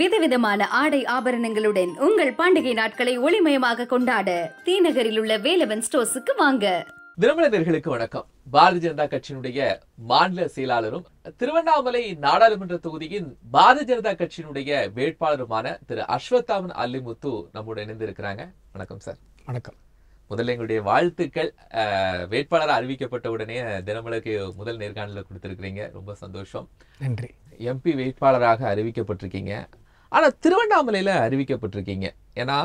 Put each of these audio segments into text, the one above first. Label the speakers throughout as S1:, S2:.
S1: விதவிதமான ஆடை ஆபரணங்களுடன் உங்கள் பண்டிகை நாட்களை ஒளிமயமாக கொண்டாட தீநகரில் உள்ள வேலவன் ஸ்டோர்ஸுக்கு வாங்க
S2: திருமணர்களுக்கு வணக்கம் பாரதிய ஜனதா கட்சியினுடைய மாநில செயலாளரும் திருவண்ணாமலை நாடாளுமன்ற தொகுதியின் பாரதிய ஜனதா கட்சியினுடைய வேட்பாளருமான திரு அஸ்வத்தாமன் அல்லிமுத்து நம்மோட இணைந்திருக்கிறாங்க வணக்கம் சார் வணக்கம் முதல்ல எங்களுடைய வாழ்த்துக்கள் வேட்பாளர் அறிவிக்கப்பட்ட உடனே தினமலருக்கு முதல் நேர்காணலில் கொடுத்துருக்குறீங்க ரொம்ப சந்தோஷம் நன்றி எம்பி வேட்பாளராக அறிவிக்கப்பட்டிருக்கீங்க ஆனால் திருவண்ணாமலையில் அறிவிக்கப்பட்டிருக்கீங்க ஏன்னா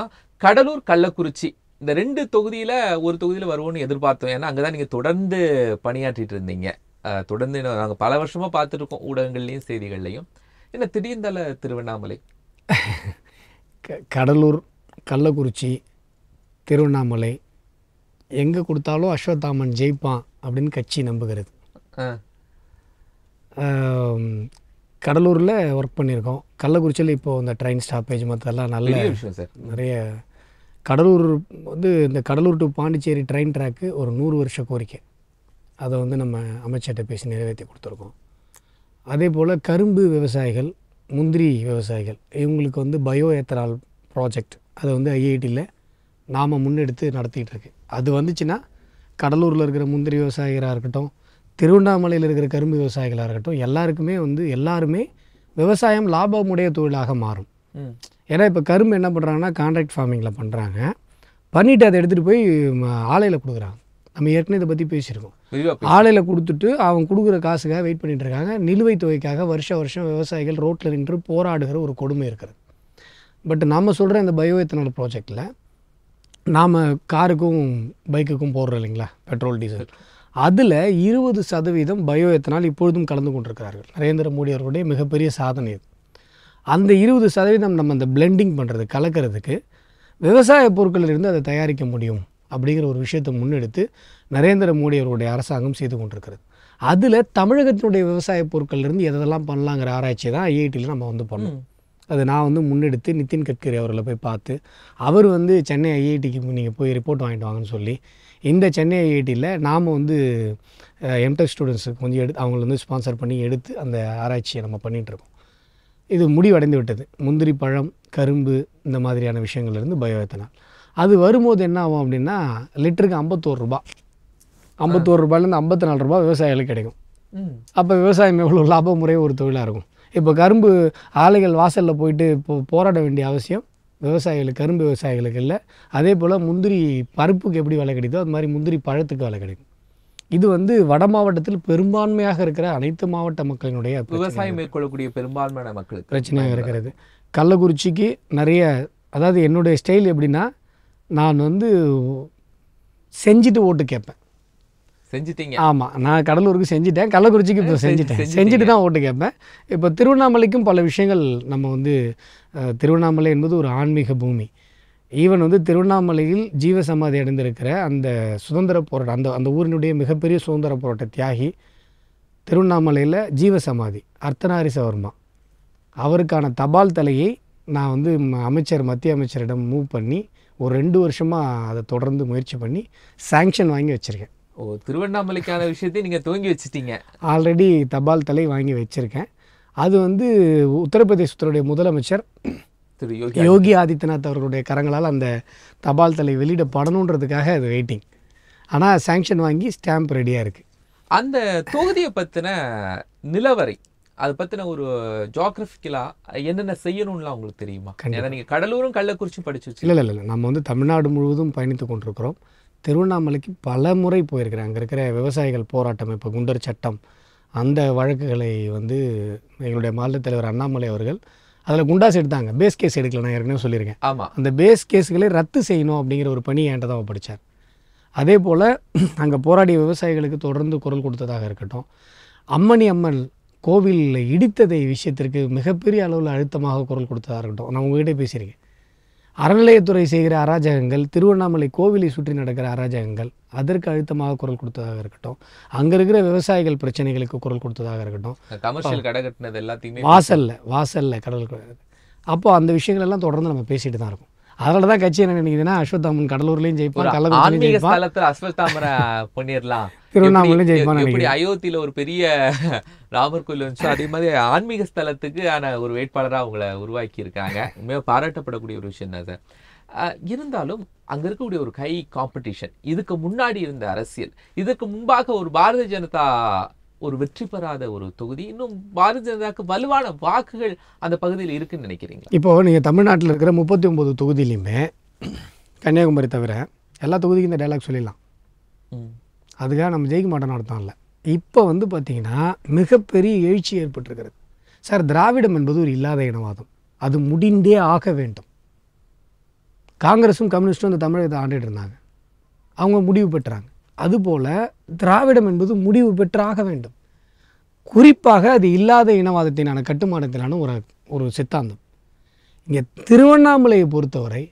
S2: கடலூர் கள்ளக்குறிச்சி இந்த ரெண்டு தொகுதியில் ஒரு தொகுதியில் வருவோம்னு எதிர்பார்த்தோம் ஏன்னா அங்கே தான் நீங்கள் தொடர்ந்து பணியாற்றிட்டு இருந்தீங்க தொடர்ந்து நாங்கள் பல வருஷமாக பார்த்துட்ருக்கோம் ஊடகங்கள்லேயும் செய்திகள்லையும் என்ன திடீர்ந்தல திருவண்ணாமலை
S1: கடலூர் கள்ளக்குறிச்சி திருவண்ணாமலை எங்கே கொடுத்தாலும் அஸ்வத்தாமன் ஜெயிப்பான் அப்படின்னு கட்சி நம்புகிறது கடலூரில் ஒர்க் பண்ணியிருக்கோம் கள்ளக்குறிச்சியில் இப்போது இந்த ட்ரெயின் ஸ்டாப்பேஜ் மற்றெல்லாம் நல்ல விஷயம் சார் நிறைய கடலூர் வந்து இந்த Cuddalore to Pondicherry train track ஒரு நூறு வருஷ கோரிக்கை அதை வந்து நம்ம அமைச்சர்கிட்ட பேசி நிறைவேற்றி கொடுத்துருக்கோம் அதே போல் கரும்பு விவசாயிகள் முந்திரி விவசாயிகள் இவங்களுக்கு வந்து பயோ எத்தனால் ப்ராஜெக்ட் அதை வந்து ஐஐடியில் நாம் முன்னெடுத்து நடத்திக்கிட்டு இருக்கு அது வந்துச்சுன்னா கடலூரில் இருக்கிற முந்திரி விவசாயிகளாக இருக்கட்டும் திருவண்ணாமலையில் இருக்கிற கரும்பு விவசாயிகளாக இருக்கட்டும் எல்லாருக்குமே வந்து எல்லாருமே விவசாயம் லாபமுடைய தொழிலாக மாறும் ஏன்னா இப்போ கரும்பு என்ன பண்ணுறாங்கன்னா கான்ட்ராக்ட் ஃபார்மிங்கில் பண்ணுறாங்க பண்ணிவிட்டு அதை எடுத்துகிட்டு போய் ஆலையில் கொடுக்குறாங்க நம்ம ஏற்கனவே இதை பற்றி பேசியிருக்கோம் ஆலையில் கொடுத்துட்டு அவங்க கொடுக்குற காசுக்காக வெயிட் பண்ணிகிட்டு இருக்காங்க நிலுவைத் தொகைக்காக வருஷ வருஷம் விவசாயிகள் ரோட்டில் நின்று போராடுகிற ஒரு கொடுமை இருக்கிறது பட் நம்ம சொல்கிற இந்த பயோ எத்தனால் ப்ராஜெக்டில் நாம் காருக்கும் பைக்குக்கும் போடுறோம் இல்லைங்களா பெட்ரோல் டீசல் அதில் இருபது சதவீதம் பயோ எத்தனால் இப்பொழுதும் கலந்து கொண்டிருக்கிறார்கள் நரேந்திர மோடி அவருடைய மிகப்பெரிய சாதனை இது அந்த இருபது சதவீதம் நம்ம அந்த பிளெண்டிங் பண்ணுறது கலக்கிறதுக்கு விவசாய பொருட்களிலிருந்து அதை தயாரிக்க முடியும் அப்படிங்கிற ஒரு விஷயத்தை முன்னெடுத்து நரேந்திர மோடி அவருடைய அரசாங்கம் செய்து கொண்டிருக்கிறது அதில் தமிழகத்தினுடைய விவசாய பொருட்கள்லேருந்து எதெல்லாம் பண்ணலாங்கிற ஆராய்ச்சி தான் ஐஐடியில் நம்ம வந்து பண்ணோம் அதை நான் வந்து முன்னெடுத்து நிதின் கட்கரி அவர்களை போய் பார்த்து அவர் வந்து சென்னை ஐஐடிக்கு நீங்கள் போய் ரிப்போர்ட் வாங்கிட்டு வாங்கன்னு சொல்லி இந்த சென்னை ஐஐடியில் நாம் வந்து எம்டெக் ஸ்டூடெண்ட்ஸுக்கு கொஞ்சம் எடுத்து அவங்கள வந்து ஸ்பான்சர் பண்ணி எடுத்து அந்த ஆராய்ச்சியை நம்ம பண்ணிகிட்ருக்கோம் இது முடிவடைந்து விட்டது முந்திரி பழம் கரும்பு இந்த மாதிரியான விஷயங்கள்லேருந்து பயோவேத்தனால் அது வரும்போது என்ன ஆகும் அப்படின்னா லிட்டருக்கு ஐம்பத்தோரு ரூபா ஐம்பத்தோரு ரூபாயிலேருந்து ஐம்பத்தி நாலு ரூபா விவசாயிகளுக்கு கிடைக்கும் அப்போ விவசாயம் எவ்வளோ லாபம் முறை ஒரு தொழிலாக இருக்கும் இப்போ கரும்பு ஆலைகள் வாசலில் போயிட்டு இப்போ போராட வேண்டிய அவசியம் விவசாயிகளுக்கு கரும்பு விவசாயிகளுக்கு இல்லை அதே போல் முந்திரி பருப்புக்கு எப்படி விலை கிடைக்குதோ அது மாதிரி முந்திரி பழத்துக்கு விலை கிடைக்கும் இது வந்து வட மாவட்டத்தில் பெரும்பான்மையாக இருக்கிற அனைத்து மாவட்ட மக்களினுடைய விவசாயம்
S2: மேற்கொள்ளக்கூடிய பெரும்பான்மையான மக்களுக்கு
S1: பிரச்சனையாக இருக்கிறது கள்ளக்குறிச்சிக்கு நிறைய அதாவது என்னுடைய ஸ்டைல் எப்படின்னா நான் வந்து செஞ்சுட்டு ஓட்டு கேட்பேன் செஞ்சுட்டீங்க ஆமாம் நான் கடலூருக்கு செஞ்சுட்டேன் கள்ளக்குறிச்சிக்கு இப்போ செஞ்சுட்டேன் செஞ்சுட்டு தான் ஓட்டு கேட்பேன் இப்போ திருவண்ணாமலைக்கும் பல விஷயங்கள் நம்ம வந்து திருவண்ணாமலை என்பது ஒரு ஆன்மீக பூமி ஈவன் வந்து திருவண்ணாமலையில் ஜீவசமாதி அடைந்திருக்கிற அந்த சுதந்திர போராட்டம் அந்த அந்த ஊரினுடைய மிகப்பெரிய சுதந்திர போராட்ட தியாகி திருவண்ணாமலையில் ஜீவசமாதி அர்த்தநாரி சவர்மா அவருக்கான தபால் தலையை நான் வந்து அமைச்சர் மத்திய அமைச்சரிடம் மூவ் பண்ணி ஒரு ரெண்டு வருஷமாக அதை தொடர்ந்து முயற்சி பண்ணி சேங்ஷன் வாங்கி வச்சுருக்கேன்
S2: ஓ திருவண்ணாமலைக்கான விஷயத்தை நீங்கள் துவங்கி வச்சுட்டீங்க
S1: ஆல்ரெடி தபால் தலை வாங்கி வச்சுருக்கேன் அது வந்து உத்தரப்பிரதேசத்தினுடைய முதலமைச்சர்
S2: திரு யோகி யோகி
S1: ஆதித்யநாத் அவர்களுடைய கரங்களால் அந்த தபால் தலை வெளியிடப்படணுன்றதுக்காக அது வெயிட்டிங் ஆனால் சேங்ஷன் வாங்கி ஸ்டாம்ப் ரெடியாக இருக்குது
S2: அந்த தொகுதியை பற்றின நிலவரை அதை பற்றின ஒரு ஜாகிரபிக்கலாக என்னென்ன செய்யணும்லாம் உங்களுக்கு தெரியுமா கண்டிப்பாக நீங்கள் கடலூரும் கள்ளக்குறிச்சி படிச்சு இல்லை இல்லை
S1: இல்லை நம்ம வந்து தமிழ்நாடு முழுவதும் பயணித்து கொண்டிருக்கிறோம் திருவண்ணாமலைக்கு பல முறை போயிருக்கிறேன் அங்கே இருக்கிற விவசாயிகள் போராட்டம் இப்போ குண்டர் சட்டம் அந்த வழக்குகளை வந்து எங்களுடைய மாநில தலைவர் அண்ணாமலை அவர்கள் அதில் குண்டாஸ் எடுத்தாங்க பேஸ் கேஸ் எடுக்கல நான் ஏற்கனவே சொல்லியிருக்கேன் ஆமாம் அந்த பேஸ் கேஸுகளை ரத்து செய்யணும் அப்படிங்கிற ஒரு பணி என்கிட்ட தான் படித்தார் அதே போல் அங்கே போராடிய விவசாயிகளுக்கு தொடர்ந்து குரல் கொடுத்ததாக இருக்கட்டும் அம்மணி அம்மன் கோவிலில் இடித்ததை விஷயத்திற்கு மிகப்பெரிய அளவில் அழுத்தமாக குரல் கொடுத்ததாக இருக்கட்டும் நான் உங்ககிட்ட பேசியிருக்கேன் அறநிலையத்துறை செய்கிற அராஜகங்கள் திருவண்ணாமலை கோவிலை சுற்றி நடக்கிற அராஜகங்கள் அதற்கு அழுத்தமாக குரல் கொடுத்ததாக இருக்கட்டும் அங்கே இருக்கிற விவசாயிகள் பிரச்சனைகளுக்கு குரல் கொடுத்ததாக இருக்கட்டும் கமர்ஷியல் கடை
S2: கட்டினது
S1: கடல் அப்போ அந்த விஷயங்கள் எல்லாம் தொடர்ந்து நம்ம பேசிட்டு தான் இருக்கோம் அதனால தான் கட்சி என்ன நினைக்குதுன்னா அஸ்வத்தாமன் கடலூர்லயும் ஜெயிப்பார் கள்ளக்குறிச்சிலையும் ஜெயிப்பார் அஸ்வத்தாமரை
S2: பண்ணிடலாம் திருவண்ணாமலையும் ஜெயிப்பான் இப்படி அயோத்தியில ஒரு பெரிய ராமர் கோயில் வந்துச்சு அதே மாதிரி ஆன்மீக ஸ்தலத்துக்கு ஆன ஒரு வேட்பாளராக அவங்கள உருவாக்கி இருக்காங்க உண்மையாக பாராட்டப்படக்கூடிய ஒரு விஷயம் தான் சார் இருந்தாலும் அங்க இருக்கக்கூடிய ஒரு கை காம்படிஷன் இதுக்கு முன்னாடி இருந்த அரசியல் இதுக்கு முன்பாக ஒரு பாரதிய ஜனதா ஒரு வெற்றி பெறாத ஒரு தொகுதி இன்னும் பாரதிய ஜனதாவுக்கு வலுவான வாக்குகள் அந்த பகுதியில் இருக்குன்னு
S1: நினைக்கிறீங்க இப்போ நீங்கள் தமிழ்நாட்டில் இருக்கிற முப்பத்தி ஒம்பது தொகுதியிலையுமே கன்னியாகுமரி தவிர எல்லா தொகுதிக்கும் இந்த டைலாக் சொல்லிடலாம் அதுக்காக நம்ம ஜெயிக்க மாட்டோம் நடத்தம் இல்லை இப்போ வந்து பார்த்திங்கன்னா மிகப்பெரிய எழுச்சி ஏற்பட்டிருக்கிறது சார் திராவிடம் என்பது ஒரு இல்லாத இனவாதம் அது முடிந்தே ஆக வேண்டும் காங்கிரஸும் கம்யூனிஸ்ட்டும் இந்த தமிழகத்தை ஆண்டுகிட்டு இருந்தாங்க அவங்க முடிவு பெற்றாங்க அதுபோல திராவிடம் என்பது முடிவு பெற்றாக வேண்டும் குறிப்பாக அது இல்லாத இனவாதத்தினான கட்டுமானத்திலான ஒரு ஒரு சித்தாந்தம் இங்கே திருவண்ணாமலையை பொறுத்தவரை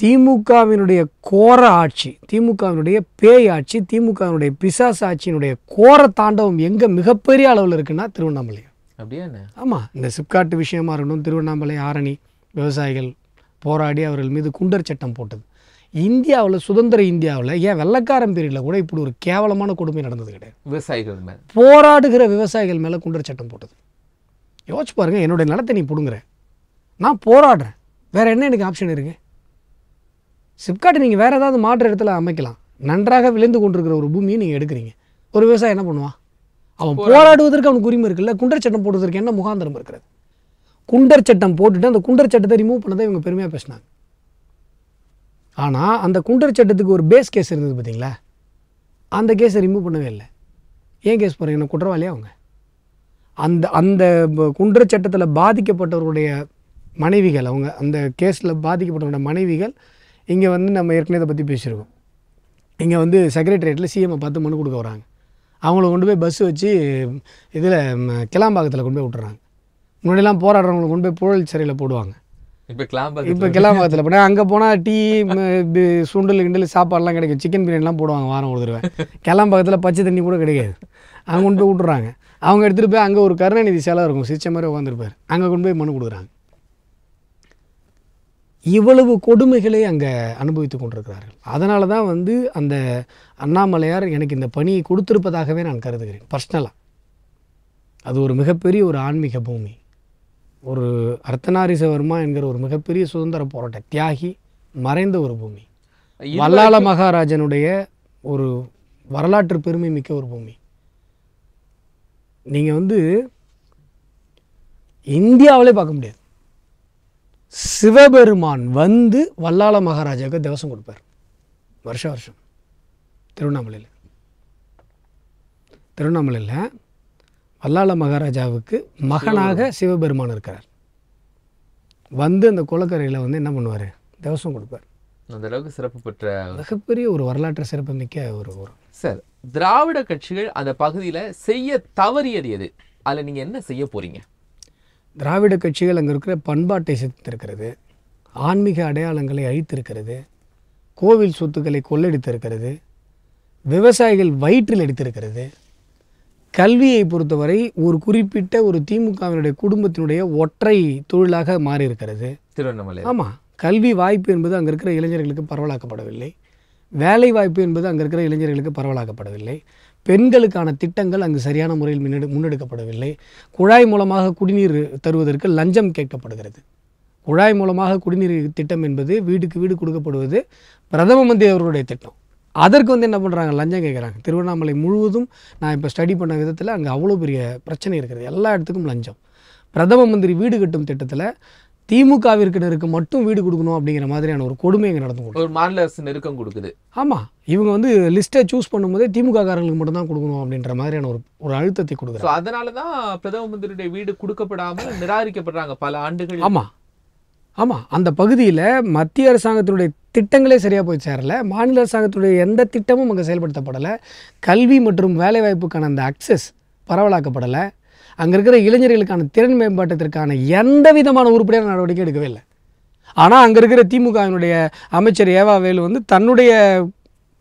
S1: திமுகவினுடைய கோர ஆட்சி திமுகவினுடைய பேய் ஆட்சி திமுகவினுடைய பிசாசு ஆட்சியினுடைய கோர தாண்டவம் எங்கே மிகப்பெரிய அளவில் இருக்குன்னா திருவண்ணாமலை
S2: அப்படியே ஆமாம்
S1: இந்த சிப்காட்டு விஷயமா இருக்கணும் திருவண்ணாமலை ஆரணி விவசாயிகள் போராடி அவர்கள் மீது குண்டர் சட்டம் போட்டது இந்தியாவில் சுதந்திர இந்தியாவில் ஏன் வெள்ளக்காரன் பீரியடில் கூட இப்படி ஒரு கேவலமான கொடுமை நடந்தது கிடையாது விவசாயிகள் மேலே போராடுகிற விவசாயிகள் மேலே குண்டர் சட்டம் போட்டது யோசிச்சு பாருங்கள் என்னுடைய நிலத்தை நீ பிடுங்குற நான் போராடுறேன் வேறு என்ன எனக்கு ஆப்ஷன் இருக்குது சிப்காட்டை நீங்கள் வேறு ஏதாவது மாற்று இடத்துல அமைக்கலாம் நன்றாக விளைந்து கொண்டிருக்கிற ஒரு பூமியை நீங்கள் எடுக்கிறீங்க ஒரு விவசாயி என்ன பண்ணுவான் அவன் போராடுவதற்கு அவனுக்கு உரிமை இருக்குல்ல குண்டர் சட்டம் போடுவதற்கு என்ன முகாந்திரம் இருக்கிறது குண்டர் சட்டம் போட்டுட்டு அந்த குண்டர் சட்டத்தை ரிமூவ் பண்ணதை இவங்க பெருமையாக பேசினாங்க ஆனால் அந்த குண்டர் சட்டத்துக்கு ஒரு பேஸ் கேஸ் இருந்தது பார்த்தீங்களா அந்த கேஸை ரிமூவ் பண்ணவே இல்லை ஏன் கேஸ் போகிறீங்க குற்றவாளியா அவங்க அந்த அந்த குண்டர் சட்டத்தில் பாதிக்கப்பட்டவருடைய மனைவிகள் அவங்க அந்த கேஸில் பாதிக்கப்பட்டவருடைய மனைவிகள் இங்கே வந்து நம்ம ஏற்கனவே இதை பற்றி பேசியிருக்கோம் இங்கே வந்து செக்ரட்டரியேட்டில் சிஎம்ஐ பார்த்து மனு கொடுக்க வராங்க அவங்கள கொண்டு போய் பஸ் வச்சு இதில் கிளாம்பாக்கத்தில் கொண்டு போய் விட்டுறாங்க முன்னாடிலாம் போராடுறவங்களை கொண்டு போய் புழல் சிறையில் போடுவாங்க
S2: இப்போ கிளாம்பாக்கத்தில் இப்போ கிளாம்பாக்கத்தில் போனால்
S1: அங்கே போனால் டீ சுண்டல் கிண்டல் சாப்பாடுலாம் கிடைக்கும் சிக்கன் பிரியாணிலாம் போடுவாங்க வாரம் ஒரு தடவை கிளாம்பாக்கத்தில் பச்சை தண்ணி கூட கிடைக்காது அங்கே கொண்டு போய் விட்றாங்க அவங்க எடுத்துகிட்டு போய் அங்கே ஒரு கருணாநிதி சேலம் இருக்கும் சிரிச்ச மாதிரி உட்காந்துருப்பார் அங்கே கொண்டு போய் மனு கொடுக்குறாங்க இவ்வளவு கொடுமைகளை அங்கே அனுபவித்து கொண்டிருக்கிறார்கள் அதனால தான் வந்து அந்த அண்ணாமலையார் எனக்கு இந்த பணியை கொடுத்துருப்பதாகவே நான் கருதுகிறேன் பர்சனலாக அது ஒரு மிகப்பெரிய ஒரு ஆன்மீக பூமி ஒரு அர்த்தநாரிசவர்மா என்கிற ஒரு மிகப்பெரிய சுதந்திர போராட்ட தியாகி மறைந்த ஒரு பூமி வல்லாள மகாராஜனுடைய ஒரு வரலாற்று பெருமை மிக்க ஒரு பூமி நீங்கள் வந்து இந்தியாவிலே பார்க்க முடியாது சிவபெருமான் வந்து வல்லாள மகாராஜாவுக்கு திவசம் கொடுப்பார் வருஷ வருஷம் திருவண்ணாமலையில் திருவண்ணாமலையில் வல்லாள மகாராஜாவுக்கு மகனாக சிவபெருமான் இருக்கிறார் வந்து அந்த குளக்கரையில் வந்து என்ன பண்ணுவார் தேவசம் கொடுப்பார்
S2: அந்த அளவுக்கு சிறப்பு பெற்ற
S1: மிகப்பெரிய ஒரு வரலாற்று சிறப்புமிக்க ஒரு ஊரம் சார்
S2: திராவிட கட்சிகள் அந்த பகுதியில் செய்ய தவறியது எது அதில் நீங்கள் என்ன செய்ய போகிறீங்க
S1: திராவிட கட்சிகள் அங்கே இருக்கிற பண்பாட்டை சித்திருக்கிறது ஆன்மீக அடையாளங்களை அழித்திருக்கிறது கோவில் சொத்துக்களை கொள்ளடித்திருக்கிறது விவசாயிகள் வயிற்றில் எடுத்திருக்கிறது கல்வியை பொறுத்தவரை ஒரு குறிப்பிட்ட ஒரு திமுகவினுடைய குடும்பத்தினுடைய ஒற்றை தொழிலாக மாறி இருக்கிறது
S2: திருவண்ணாமலை ஆமாம்
S1: கல்வி வாய்ப்பு என்பது அங்கே இருக்கிற இளைஞர்களுக்கு பரவலாக்கப்படவில்லை வேலை வாய்ப்பு என்பது அங்கே இருக்கிற இளைஞர்களுக்கு பரவலாக்கப்படவில்லை பெண்களுக்கான திட்டங்கள் அங்கு சரியான முறையில் முன்னெடு முன்னெடுக்கப்படவில்லை குழாய் மூலமாக குடிநீர் தருவதற்கு லஞ்சம் கேட்கப்படுகிறது குழாய் மூலமாக குடிநீர் திட்டம் என்பது வீடுக்கு வீடு கொடுக்கப்படுவது பிரதம மந்திரி அவர்களுடைய திட்டம் அதற்கு வந்து என்ன பண்ணுறாங்க லஞ்சம் கேட்குறாங்க திருவண்ணாமலை முழுவதும் நான் இப்போ ஸ்டடி பண்ண விதத்தில் அங்கே அவ்வளோ பெரிய பிரச்சனை இருக்கிறது எல்லா இடத்துக்கும் லஞ்சம் பிரதம மந்திரி வீடு கட்டும் திட்டத்தில் திமுகவிற்கினருக்கு மட்டும் வீடு கொடுக்கணும் அப்படிங்கிற மாதிரியான ஒரு கொடுமை இங்கே நடந்து
S2: ஒரு மாநில அரசு நெருக்கம் கொடுக்குது
S1: ஆமாம் இவங்க வந்து லிஸ்ட்டை சூஸ் பண்ணும்போதே காரங்களுக்கு மட்டும் தான் கொடுக்கணும் அப்படின்ற மாதிரியான ஒரு ஒரு அழுத்தத்தை கொடுக்குறாங்க
S2: அதனால தான் பிரதம மந்திரியுடைய வீடு கொடுக்கப்படாமல் நிராகரிக்கப்படுறாங்க பல ஆண்டுகள்
S1: ஆமாம் ஆமாம் அந்த பகுதியில் மத்திய அரசாங்கத்தினுடைய திட்டங்களே சரியாக போய் சேரல மாநில அரசாங்கத்துடைய எந்த திட்டமும் அங்கே செயல்படுத்தப்படலை கல்வி மற்றும் வேலைவாய்ப்புக்கான அந்த அக்சஸ் பரவலாக்கப்படலை அங்கே இருக்கிற இளைஞர்களுக்கான திறன் மேம்பாட்டத்திற்கான எந்த விதமான உறுப்பினர் நடவடிக்கை எடுக்கவே இல்லை ஆனால் அங்கே இருக்கிற திமுகவினுடைய அமைச்சர் ஏவா வேலு வந்து தன்னுடைய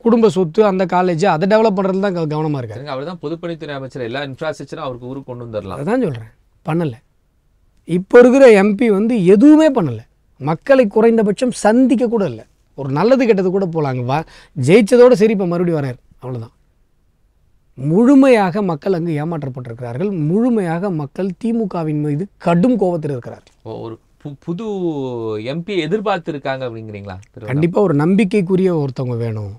S1: குடும்ப சொத்து அந்த காலேஜ் அதை டெவலப் பண்ணுறது தான் கவனமாக இருக்காரு
S2: அவர் தான் பொதுப்பணித்துறை அமைச்சர் எல்லா இன்ஃப்ராஸ்ட்ரக்சரும் அவருக்கு ஊருக்கு கொண்டு வந்துடலாம்
S1: அதான் சொல்கிறேன் பண்ணலை இப்போ இருக்கிற எம்பி வந்து எதுவுமே பண்ணலை மக்களை குறைந்தபட்சம் சந்திக்க கூட இல்லை ஒரு நல்லது கெட்டது கூட போகலாங்க வா ஜெயித்ததோடு சரி இப்போ மறுபடியும் வரார் அவ்வளோதான் முழுமையாக மக்கள் அங்கு ஏமாற்றப்பட்டிருக்கிறார்கள் முழுமையாக மக்கள் திமுகவின் மீது கடும் கோபத்தில் இருக்கிறார்கள்
S2: ஒரு புது எம்பி எதிர்பார்த்துருக்காங்க அப்படிங்கிறீங்களா கண்டிப்பாக
S1: ஒரு நம்பிக்கைக்குரிய ஒருத்தவங்க வேணும்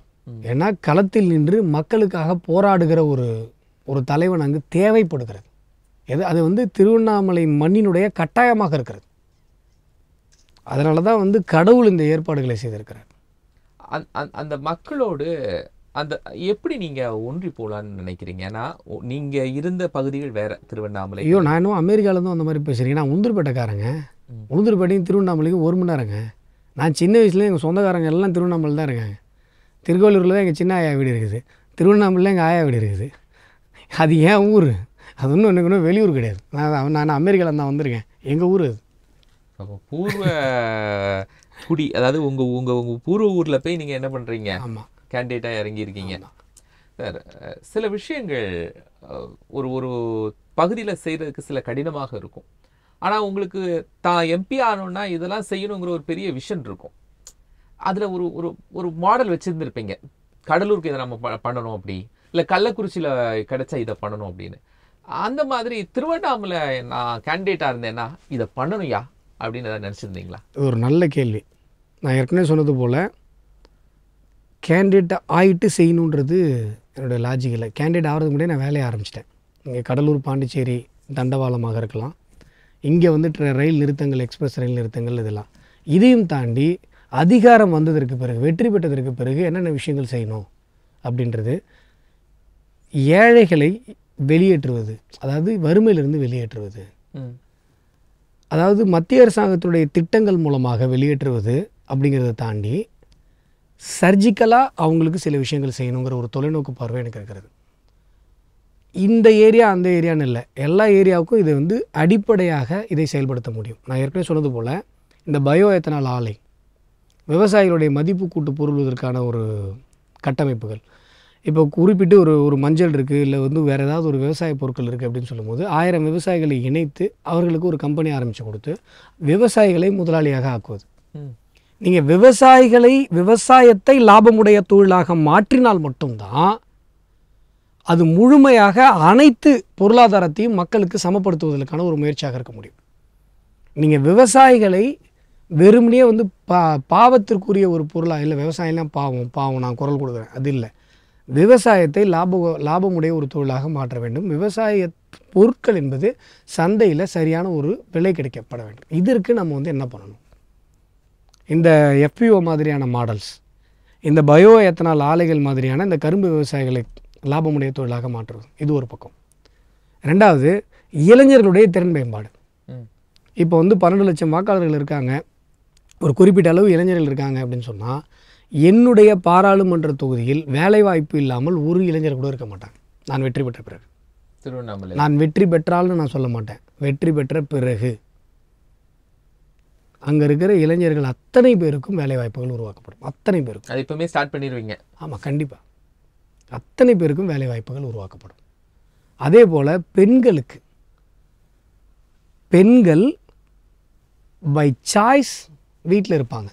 S1: ஏன்னா களத்தில் நின்று மக்களுக்காக போராடுகிற ஒரு ஒரு தலைவன் அங்கு தேவைப்படுகிறது எது அது வந்து திருவண்ணாமலை மண்ணினுடைய கட்டாயமாக இருக்கிறது அதனால தான் வந்து கடவுள் இந்த ஏற்பாடுகளை செய்திருக்கிறார்
S2: அந்த மக்களோடு அந்த எப்படி நீங்கள் ஒன்றி போகலான்னு நினைக்கிறீங்க ஏன்னா நீங்கள் இருந்த பகுதிகள் வேறு திருவண்ணாமலை ஐயோ
S1: நான் இன்னும் அமெரிக்காவிலேருந்து அந்த மாதிரி பேசுகிறீங்க நான் உளுந்தூர்பேட்டைக்காரங்க உளுந்தூர்பேட்டையும் திருவண்ணாமலைக்கும் ஒரு மணி நேரங்க நான் சின்ன வயசுலேயே எங்கள் சொந்தக்காரங்க எல்லாம் திருவண்ணாமலை தான் இருக்காங்க திருக்கோவிலூரில் தான் எங்கள் சின்ன ஆயா வீடு இருக்குது திருவண்ணாமலையில் எங்கள் ஆயா வீடு இருக்குது அது ஏன் ஊர் அது ஒன்றும் எனக்கு வெளியூர் கிடையாது நான் நான் அமெரிக்காவில் தான் வந்திருக்கேன் எங்கள் ஊர் அது
S2: அப்போ பூர்வ குடி அதாவது உங்கள் உங்கள் உங்கள் பூர்வ ஊரில் போய் நீங்கள் என்ன பண்ணுறீங்க ஆமாம் கேண்டிடேட்டாக இறங்கியிருக்கீங்க சார் சில விஷயங்கள் ஒரு ஒரு பகுதியில் செய்கிறதுக்கு சில கடினமாக இருக்கும் ஆனால் உங்களுக்கு தான் எம்பி ஆனோன்னா இதெல்லாம் செய்யணுங்கிற ஒரு பெரிய விஷன் இருக்கும் அதில் ஒரு ஒரு ஒரு மாடல் வச்சுருந்துருப்பீங்க கடலூருக்கு இதை நம்ம ப பண்ணணும் அப்படி இல்லை கள்ளக்குறிச்சியில் கிடச்சா இதை பண்ணணும் அப்படின்னு அந்த மாதிரி திருவண்ணாமலை நான் கேண்டிடேட்டாக இருந்தேன்னா இதை பண்ணணும்யா அப்படின்னு ஏதாவது நினச்சிருந்தீங்களா
S1: ஒரு நல்ல கேள்வி நான் ஏற்கனவே சொன்னது போல் கேண்டிடேட் ஆகிட்டு செய்யணுன்றது என்னோடய லாஜிக்கில் கேண்டிடேட் ஆகிறதுக்கு முன்னாடி நான் வேலையை ஆரம்பிச்சிட்டேன் இங்கே கடலூர் பாண்டிச்சேரி தண்டவாளமாக இருக்கலாம் இங்கே வந்து ரயில் நிறுத்தங்கள் எக்ஸ்பிரஸ் ரயில் நிறுத்தங்கள் இதெல்லாம் இதையும் தாண்டி அதிகாரம் வந்ததற்கு பிறகு வெற்றி பெற்றதற்கு பிறகு என்னென்ன விஷயங்கள் செய்யணும் அப்படின்றது ஏழைகளை வெளியேற்றுவது அதாவது வறுமையிலிருந்து வெளியேற்றுவது அதாவது மத்திய அரசாங்கத்துடைய திட்டங்கள் மூலமாக வெளியேற்றுவது அப்படிங்கிறத தாண்டி சர்ஜிக்கலாக அவங்களுக்கு சில விஷயங்கள் செய்யணுங்கிற ஒரு தொலைநோக்கு பார்வை எனக்கு இருக்கிறது இந்த ஏரியா அந்த ஏரியான்னு இல்லை எல்லா ஏரியாவுக்கும் இது வந்து அடிப்படையாக இதை செயல்படுத்த முடியும் நான் ஏற்கனவே சொன்னது போல் இந்த பயோ எத்தனால் ஆலை விவசாயிகளுடைய மதிப்பு கூட்டு பொருள்வதற்கான ஒரு கட்டமைப்புகள் இப்போ குறிப்பிட்டு ஒரு ஒரு மஞ்சள் இருக்குது இல்லை வந்து வேறு ஏதாவது ஒரு விவசாய பொருட்கள் இருக்குது அப்படின்னு சொல்லும்போது ஆயிரம் விவசாயிகளை இணைத்து அவர்களுக்கு ஒரு கம்பெனி ஆரம்பித்து கொடுத்து விவசாயிகளை முதலாளியாக ஆக்குவது நீங்கள் விவசாயிகளை விவசாயத்தை லாபமுடைய தொழிலாக மாற்றினால் மட்டும்தான் அது முழுமையாக அனைத்து பொருளாதாரத்தையும் மக்களுக்கு சமப்படுத்துவதற்கான ஒரு முயற்சியாக இருக்க முடியும் நீங்கள் விவசாயிகளை வெறுமனே வந்து பா பாவத்திற்குரிய ஒரு பொருளாக இல்லை விவசாயம்லாம் பாவம் பாவம் நான் குரல் கொடுக்குறேன் அது இல்லை விவசாயத்தை லாப லாபமுடைய ஒரு தொழிலாக மாற்ற வேண்டும் விவசாய பொருட்கள் என்பது சந்தையில் சரியான ஒரு விலை கிடைக்கப்பட வேண்டும் இதற்கு நம்ம வந்து என்ன பண்ணணும் இந்த எஃபிஓ மாதிரியான மாடல்ஸ் இந்த பயோ எத்தனால் ஆலைகள் மாதிரியான இந்த கரும்பு விவசாயிகளை லாபமுடைய தொழிலாக மாற்றுவது இது ஒரு பக்கம் ரெண்டாவது இளைஞர்களுடைய திறன் மேம்பாடு இப்போ வந்து பன்னெண்டு லட்சம் வாக்காளர்கள் இருக்காங்க ஒரு குறிப்பிட்ட அளவு இளைஞர்கள் இருக்காங்க அப்படின்னு சொன்னால் என்னுடைய பாராளுமன்ற தொகுதியில் வேலைவாய்ப்பு இல்லாமல் ஒரு இளைஞர் கூட இருக்க மாட்டாங்க நான் வெற்றி பெற்ற பிறகு
S2: திருவண்ணாமலை நான்
S1: வெற்றி பெற்றாலும் நான் சொல்ல மாட்டேன் வெற்றி பெற்ற பிறகு அங்கே இருக்கிற இளைஞர்கள் அத்தனை பேருக்கும் வேலைவாய்ப்புகள் உருவாக்கப்படும் அத்தனை பேருக்கும் அது இப்போவுமே ஸ்டார்ட் பண்ணிடுவீங்க ஆமாம் கண்டிப்பாக அத்தனை பேருக்கும் வேலைவாய்ப்புகள் உருவாக்கப்படும் அதே போல் பெண்களுக்கு பெண்கள் பை சாய்ஸ் வீட்டில் இருப்பாங்க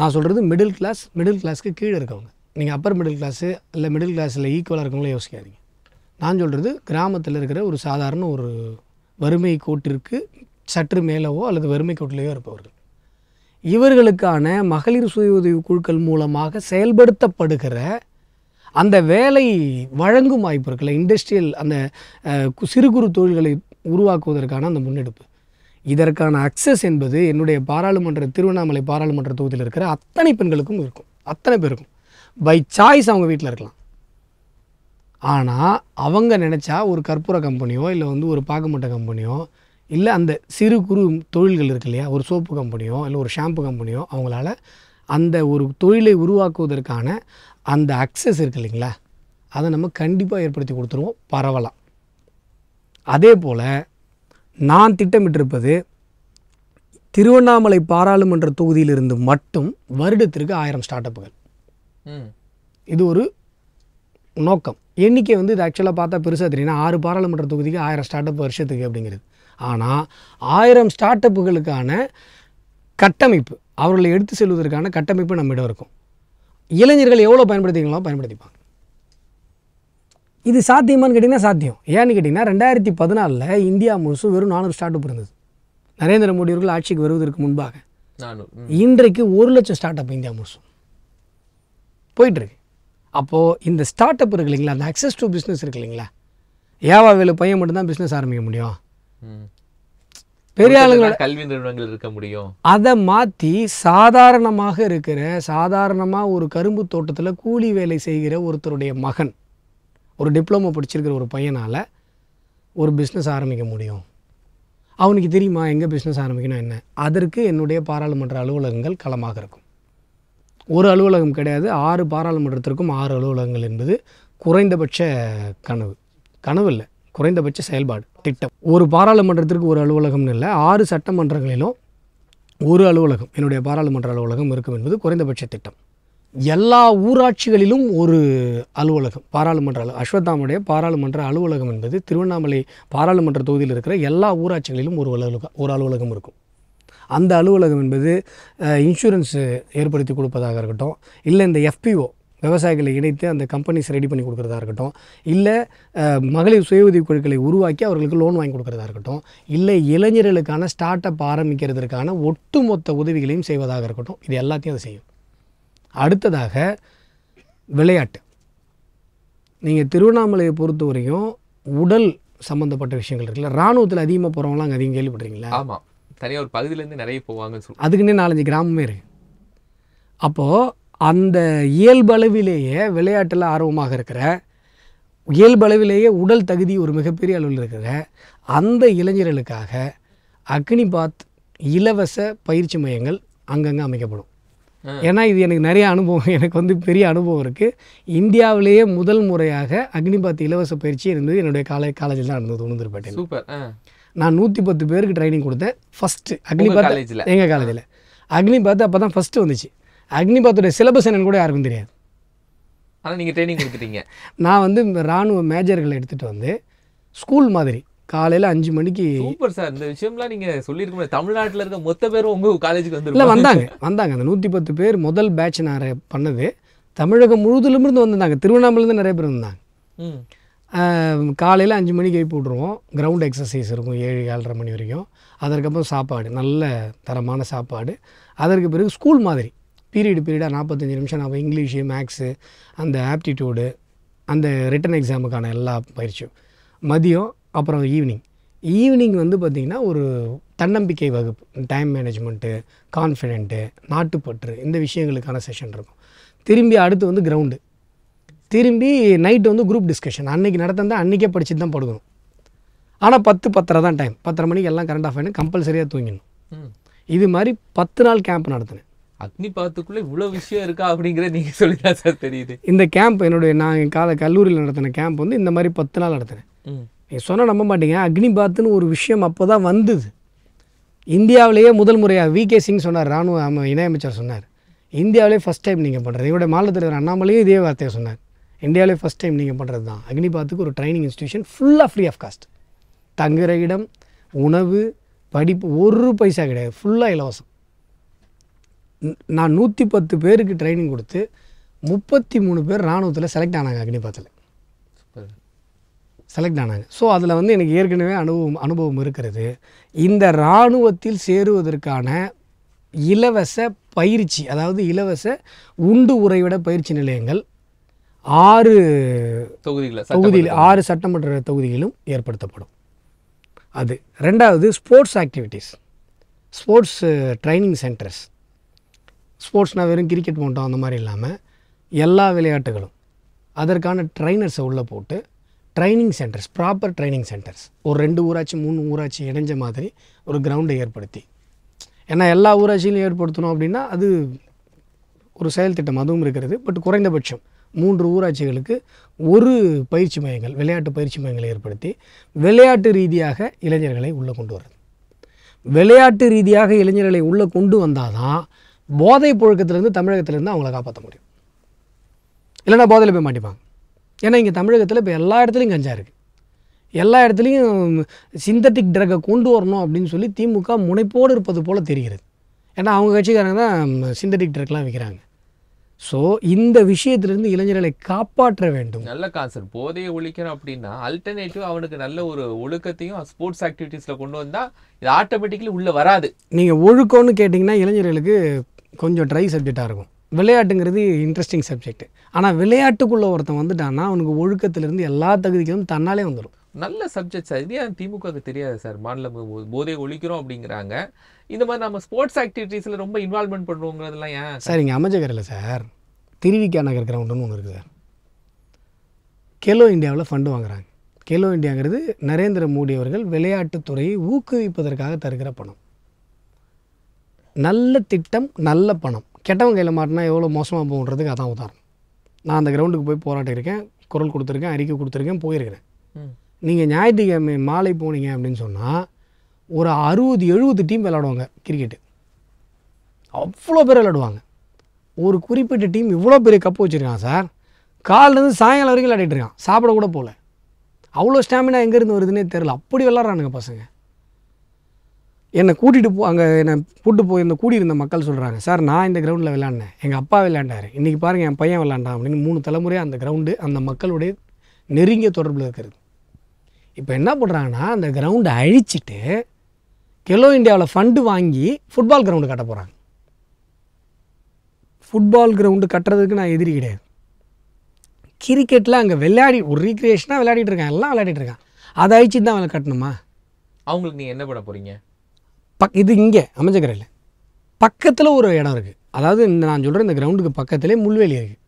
S1: நான் சொல்கிறது மிடில் கிளாஸ் மிடில் கிளாஸ்க்கு கீழே இருக்கவங்க நீங்கள் அப்பர் மிடில் கிளாஸு இல்லை மிடில் கிளாஸில் ஈக்குவலாக இருக்கவங்களே யோசிக்காதீங்க நான் சொல்கிறது கிராமத்தில் இருக்கிற ஒரு சாதாரண ஒரு வறுமை கோட்டிற்கு சற்று மேலவோ அல்லது வறுமை கோட்டிலேயோ இருப்பவர்கள் இவர்களுக்கான மகளிர் சுய உதவி குழுக்கள் மூலமாக செயல்படுத்தப்படுகிற அந்த வேலை வழங்கும் வாய்ப்பு இருக்குல்ல இண்டஸ்ட்ரியல் அந்த சிறு குறு தொழில்களை உருவாக்குவதற்கான அந்த முன்னெடுப்பு இதற்கான அக்சஸ் என்பது என்னுடைய பாராளுமன்ற திருவண்ணாமலை பாராளுமன்ற தொகுதியில் இருக்கிற அத்தனை பெண்களுக்கும் இருக்கும் அத்தனை பேருக்கும் பை சாய்ஸ் அவங்க வீட்டில் இருக்கலாம் ஆனால் அவங்க நினச்சா ஒரு கற்பூர கம்பெனியோ இல்லை வந்து ஒரு பாக்குமட்ட கம்பெனியோ இல்லை அந்த சிறு குறு தொழில்கள் இருக்கு இல்லையா ஒரு சோப்பு கம்பெனியோ இல்லை ஒரு ஷாம்பு கம்பெனியோ அவங்களால அந்த ஒரு தொழிலை உருவாக்குவதற்கான அந்த அக்சஸ் இருக்குது இல்லைங்களா அதை நம்ம கண்டிப்பாக ஏற்படுத்தி கொடுத்துருவோம் பரவலாம் அதே போல் நான் திட்டமிட்டிருப்பது திருவண்ணாமலை பாராளுமன்ற தொகுதியிலிருந்து மட்டும் வருடத்திற்கு ஆயிரம் ஸ்டார்ட் அப்புகள் இது ஒரு நோக்கம் எண்ணிக்கை வந்து இது ஆக்சுவலாக பார்த்தா பெருசாக தெரியும் ஆறு பாராளுமன்ற தொகுதிக்கு ஆயிரம் ஸ்டார்ட் அப் வருஷத்துக்கு அப்படிங்கிறது ஆனால் ஆயிரம் ஸ்டார்ட் அப்புகளுக்கான கட்டமைப்பு அவர்களை எடுத்து செல்வதற்கான கட்டமைப்பு நம்மிடம் இருக்கும் இளைஞர்கள் எவ்வளோ பயன்படுத்திக்கலாம் பயன்படுத்திப்பாங்க இது சாத்தியமானு கேட்டிங்கன்னா சாத்தியம் ஏன்னு கேட்டிங்கன்னா ரெண்டாயிரத்தி பதினாலில் இந்தியா முழுசும் வெறும் நானூறு ஸ்டார்ட் அப் இருந்தது நரேந்திர மோடி அவர்கள் ஆட்சிக்கு வருவதற்கு முன்பாக இன்றைக்கு ஒரு லட்சம் ஸ்டார்ட் அப் இந்தியா முழுசும் போயிட்டுருக்கு அப்போது இந்த ஸ்டார்ட் அப் இருக்கு இல்லைங்களா அந்த அக்சஸ் டு பிஸ்னஸ் இருக்கு இல்லைங்களா ஏவா வேலு பையன் மட்டும்தான் பிஸ்னஸ் ஆரம்பிக்க முடியும் பெரிய ஆளுங்களோட கல்வி நிறுவனங்கள் இருக்க முடியும் அதை மாற்றி சாதாரணமாக இருக்கிற சாதாரணமாக ஒரு கரும்பு தோட்டத்தில் கூலி வேலை செய்கிற ஒருத்தருடைய மகன் ஒரு டிப்ளமோ படிச்சிருக்கிற ஒரு பையனால் ஒரு பிஸ்னஸ் ஆரம்பிக்க முடியும் அவனுக்கு தெரியுமா எங்கே பிஸ்னஸ் ஆரம்பிக்கணும் என்ன அதற்கு என்னுடைய பாராளுமன்ற அலுவலகங்கள் களமாக இருக்கும் ஒரு அலுவலகம் கிடையாது ஆறு பாராளுமன்றத்திற்கும் ஆறு அலுவலகங்கள் என்பது குறைந்தபட்ச கனவு கனவு இல்லை குறைந்தபட்ச செயல்பாடு திட்டம் ஒரு பாராளுமன்றத்திற்கு ஒரு அலுவலகம்னு இல்லை ஆறு சட்டமன்றங்களிலும் ஒரு அலுவலகம் என்னுடைய பாராளுமன்ற அலுவலகம் இருக்கும் என்பது குறைந்தபட்ச திட்டம் எல்லா ஊராட்சிகளிலும் ஒரு அலுவலகம் பாராளுமன்ற அலு அஸ்வத்தாமுடைய பாராளுமன்ற அலுவலகம் என்பது திருவண்ணாமலை பாராளுமன்ற தொகுதியில் இருக்கிற எல்லா ஊராட்சிகளிலும் ஒரு அலுவலகம் ஒரு அலுவலகம் இருக்கும் அந்த அலுவலகம் என்பது இன்சூரன்ஸு ஏற்படுத்தி கொடுப்பதாக இருக்கட்டும் இல்லை இந்த எஃபிஓ விவசாயிகளை இணைத்து அந்த கம்பெனிஸ் ரெடி பண்ணி கொடுக்குறதா இருக்கட்டும் இல்லை மகளிர் சுய உதவி குழுக்களை உருவாக்கி அவர்களுக்கு லோன் வாங்கி கொடுக்குறதா இருக்கட்டும் இல்லை இளைஞர்களுக்கான ஸ்டார்ட் அப் ஆரம்பிக்கிறதுக்கான ஒட்டுமொத்த உதவிகளையும் செய்வதாக இருக்கட்டும் இது எல்லாத்தையும் அதை செய்யும் அடுத்ததாக விளையாட்டு நீங்கள் திருவண்ணாமலையை பொறுத்த வரைக்கும் உடல் சம்மந்தப்பட்ட விஷயங்கள் இருக்குல்ல இராணுவத்தில் அதிகமாக போகிறவங்களாம் அங்கே அதிகம் கேள்விப்படுறீங்களா ஆமாம்
S2: தனியாக ஒரு பகுதியிலேருந்து நிறைய போவாங்கன்னு சொல்லி
S1: அதுக்குன்னே நாலஞ்சு கிராமமே இருக்குது அப்போது அந்த இயல்பளவிலேயே விளையாட்டில் ஆர்வமாக இருக்கிற இயல்பளவிலேயே உடல் தகுதி ஒரு மிகப்பெரிய அளவில் இருக்கிற அந்த இளைஞர்களுக்காக அக்னிபாத் இலவச பயிற்சி மையங்கள் அங்கங்கே அமைக்கப்படும் ஏன்னா இது எனக்கு நிறைய அனுபவம் எனக்கு வந்து பெரிய அனுபவம் இருக்குது இந்தியாவிலேயே முதல் முறையாக அக்னிபாத் இலவச பயிற்சி இருந்தது என்னுடைய காலே காலேஜில் தான் இருந்தது உளுந்தூர்பேட்டை சூப்பர் நான் நூற்றி பத்து பேருக்கு ட்ரைனிங் கொடுத்தேன் ஃபஸ்ட்டு அக்னிபாத் காலேஜில் எங்கள் காலேஜில் அக்னிபாத் அப்போ தான் ஃபஸ்ட்டு வந்துச்சு அக்னிபாத்துடைய சிலபஸ் என்னன்னு கூட யாருக்கும் தெரியாது
S2: ஆனால் நீங்கள் ட்ரைனிங் கொடுத்துட்டீங்க
S1: நான் வந்து ராணுவ மேஜர்களை எடுத்துகிட்டு வந்து ஸ்கூல் மாதிரி காலையில் அஞ்சு மணிக்கு
S2: சூப்பர் சார் இந்த விஷயம்லாம் நீங்கள் சொல்லியிருக்க தமிழ்நாட்டில் இருக்க மொத்த பேரும் உங்கள் காலேஜுக்கு வந்து இல்லை வந்தாங்க
S1: வந்தாங்க அந்த நூற்றி பத்து பேர் முதல் பேட்ச் நான் பண்ணது தமிழகம் இருந்து வந்திருந்தாங்க திருவண்ணாமலேருந்து நிறைய பேர் வந்தாங்க காலையில் அஞ்சு மணிக்கு எழுப்பி விட்ருவோம் கிரவுண்ட் எக்ஸசைஸ் இருக்கும் ஏழு ஏழரை மணி வரைக்கும் அதற்கப்புறம் சாப்பாடு நல்ல தரமான சாப்பாடு அதற்கு பிறகு ஸ்கூல் மாதிரி பீரியடு பீரியடாக நாற்பத்தஞ்சு நிமிஷம் நான் இங்கிலீஷு மேக்ஸு அந்த ஆப்டிடியூடு அந்த ரிட்டன் எக்ஸாமுக்கான எல்லா பயிற்சியும் மதியம் அப்புறம் ஈவினிங் ஈவினிங் வந்து பார்த்திங்கன்னா ஒரு தன்னம்பிக்கை வகுப்பு டைம் மேனேஜ்மெண்ட்டு கான்ஃபிடென்ட்டு நாட்டுப்பற்று இந்த விஷயங்களுக்கான செஷன் இருக்கும் திரும்பி அடுத்து வந்து கிரவுண்டு திரும்பி நைட்டு வந்து குரூப் டிஸ்கஷன் அன்றைக்கி நடந்தா அன்றைக்கே படிச்சுட்டு தான் படுக்கணும் ஆனால் பத்து பத்தரை தான் டைம் பத்தரை மணிக்கு எல்லாம் கரண்ட் ஆஃப் ஆகிடும் கம்பல்சரியாக தூங்கிடணும் இது மாதிரி பத்து நாள் கேம்ப் நடத்தினேன்
S2: அக்னி பார்த்துக்குள்ளே இவ்வளோ விஷயம் இருக்கா அப்படிங்கிறத நீங்கள் சொல்லிதான் சார் தெரியுது
S1: இந்த கேம்ப் என்னுடைய நான் கால கல்லூரியில் நடத்தின கேம்ப் வந்து இந்த மாதிரி பத்து நாள் நடத்தினேன் நீங்கள் சொன்னால் நம்ப மாட்டீங்க அக்னிபாத்துன்னு ஒரு விஷயம் அப்போ தான் வந்தது இந்தியாவிலேயே முதல் முறையாக வி கே சிங் சொன்னார் இராணுவ இணையமைச்சர் சொன்னார் இந்தியாவிலே ஃபஸ்ட் டைம் நீங்கள் பண்ணுறது இவருடைய மாநில தலைவர் அண்ணாமலையும் இதே வார்த்தையை சொன்னார் இந்தியாவிலே ஃபஸ்ட் டைம் நீங்கள் பண்ணுறது தான் அக்னிபாத்துக்கு ஒரு ட்ரைனிங் இன்ஸ்டியூஷன் ஃபுல்லாக ஃப்ரீ ஆஃப் காஸ்ட் தங்குற இடம் உணவு படிப்பு ஒரு பைசா கிடையாது ஃபுல்லாக இலவசம் நான் நூற்றி பத்து பேருக்கு ட்ரைனிங் கொடுத்து முப்பத்தி மூணு பேர் இராணுவத்தில் செலக்ட் ஆனாங்க அக்னிபாத்தில் செலக்ட் ஆனாங்க ஸோ அதில் வந்து எனக்கு ஏற்கனவே அனுபவம் அனுபவம் இருக்கிறது இந்த இராணுவத்தில் சேருவதற்கான இலவச பயிற்சி அதாவது இலவச உண்டு உறைவிட பயிற்சி நிலையங்கள் ஆறு தொகுதிகளில் தொகுதியில் ஆறு சட்டமன்ற தொகுதிகளும் ஏற்படுத்தப்படும் அது ரெண்டாவது sports activities sports training centres ஸ்போர்ட்ஸ்னால் வெறும் கிரிக்கெட் போட்டோம் அந்த மாதிரி இல்லாமல் எல்லா விளையாட்டுகளும் அதற்கான ட்ரைனர்ஸை உள்ளே போட்டு training centres proper training centres ஒரு ரெண்டு ஊராட்சி மூணு ஊராட்சி இணைஞ்ச மாதிரி ஒரு கிரவுண்டை ஏற்படுத்தி ஏன்னா எல்லா ஊராட்சியிலையும் ஏற்படுத்தணும் அப்படின்னா அது ஒரு செயல் திட்டம் அதுவும் இருக்கிறது பட் குறைந்தபட்சம் மூன்று ஊராட்சிகளுக்கு ஒரு பயிற்சி மையங்கள் விளையாட்டு பயிற்சி மையங்களை ஏற்படுத்தி விளையாட்டு ரீதியாக இளைஞர்களை உள்ளே கொண்டு வர்றது விளையாட்டு ரீதியாக இளைஞர்களை உள்ளே கொண்டு வந்தால் தான் போதை புழக்கத்திலேருந்து தமிழகத்திலேருந்து அவங்கள காப்பாற்ற முடியும் இல்லைன்னா போதையில் போய் மாட்டிப்பாங்க ஏன்னா இங்கே தமிழகத்தில் இப்போ எல்லா இடத்துலையும் கஞ்சா இருக்குது எல்லா இடத்துலையும் சிந்தட்டிக் ட்ரக்கை கொண்டு வரணும் அப்படின்னு சொல்லி திமுக முனைப்போடு இருப்பது போல் தெரிகிறது ஏன்னா அவங்க கட்சிக்காரங்க தான் சிந்தட்டிக் ட்ரக்லாம் விற்கிறாங்க ஸோ இந்த விஷயத்திலிருந்து இளைஞர்களை காப்பாற்ற வேண்டும்
S2: நல்ல கான்செப்ட் போதையை ஒழிக்கணும் அப்படின்னா அல்டர்னேட்டிவ் அவனுக்கு நல்ல ஒரு ஒழுக்கத்தையும் ஸ்போர்ட்ஸ் ஆக்டிவிட்டீஸில் கொண்டு வந்தால் இது ஆட்டோமேட்டிக்கலி உள்ளே வராது
S1: நீங்கள் ஒழுக்கம்னு கேட்டிங்கன்னா இளைஞர்களுக்கு கொஞ்சம் ட்ரை சப்ஜெக்டாக இருக்கும் விளையாட்டுங்கிறது இன்ட்ரெஸ்டிங் சப்ஜெக்ட் ஆனால் விளையாட்டுக்குள்ளே ஒருத்தன் வந்துட்டான்னா அவனுக்கு ஒழுக்கத்திலிருந்து எல்லா தகுதிகளும் தன்னாலே வந்துடும்
S2: நல்ல சப்ஜெக்ட் சார் இதே திமுக திமுகவுக்கு தெரியாது சார் மாநிலம் போதே ஒழிக்கிறோம் அப்படிங்கிறாங்க இந்த மாதிரி நம்ம ஸ்போர்ட்ஸ் ஆக்டிவிட்டீஸில் ரொம்ப இன்வால்மெண்ட் பண்ணுவோங்கிறதுலாம் ஏன்
S1: சார் இங்கே அமைச்சகரில் சார் திருவிக்கா நகர் கிரவுண்டுன்னு ஒன்று இருக்குது சார் கேலோ இந்தியாவில் ஃபண்டு வாங்குறாங்க கேலோ இந்தியாங்கிறது நரேந்திர மோடி அவர்கள் விளையாட்டுத்துறையை ஊக்குவிப்பதற்காக தருகிற பணம் நல்ல திட்டம் நல்ல பணம் கெட்டவங்க கையில் மாட்டினா எவ்வளோ மோசமாக போகுன்றதுக்கு அதான் உதாரணம் நான் அந்த கிரவுண்டுக்கு போய் போராட்டிருக்கேன் குரல் கொடுத்துருக்கேன் அறிக்கை கொடுத்துருக்கேன் போயிருக்கிறேன் நீங்கள் ஞாயிற்றுக்கிழமை மாலை போனீங்க அப்படின்னு சொன்னால் ஒரு அறுபது எழுபது டீம் விளாடுவாங்க கிரிக்கெட்டு அவ்வளோ பேர் விளாடுவாங்க ஒரு குறிப்பிட்ட டீம் இவ்வளோ பெரிய கப்பு வச்சுருக்கான் சார் காலிலேருந்து சாயங்காலம் வரைக்கும் விளையாடிட்டுருக்கான் இருக்கான் சாப்பிட கூட போகல அவ்வளோ ஸ்டாமினா எங்கேருந்து வருதுன்னே தெரில அப்படி விளாட்றானுங்க பசங்க என்னை கூட்டிகிட்டு போ அங்கே என்னை கூட்டு போயிருந்த கூடியிருந்த மக்கள் சொல்கிறாங்க சார் நான் இந்த கிரவுண்டில் விளாண்டேன் எங்கள் அப்பா விளாண்டாரு இன்றைக்கி பாருங்கள் என் பையன் விளாண்டான் அப்படின்னு மூணு தலைமுறையாக அந்த கிரவுண்டு அந்த மக்களுடைய நெருங்கிய தொடர்பில் இருக்கிறது இப்போ என்ன பண்ணுறாங்கன்னா அந்த கிரவுண்டை அழிச்சிட்டு கெலோ இந்தியாவில் ஃபண்டு வாங்கி ஃபுட்பால் கிரவுண்டு கட்ட போகிறாங்க ஃபுட்பால் கிரவுண்டு கட்டுறதுக்கு நான் எதிரி கிடையாது கிரிக்கெட்டில் அங்கே விளையாடி ஒரு ரீக்ரியேஷனாக விளையாடிட்டு எல்லாம் விளையாடிட்டு இருக்கான் அதை அழிச்சிட்டு தான் அவளை கட்டணுமா
S2: அவங்களுக்கு நீங்கள் என்ன பண்ண போகிறீங்க
S1: பக் இது இங்கே அமைஞ்சக்கரையில் பக்கத்தில் ஒரு இடம் இருக்குது அதாவது இந்த நான் சொல்கிறேன் இந்த கிரவுண்டுக்கு பக்கத்துலேயே முள்வேலி இருக்குது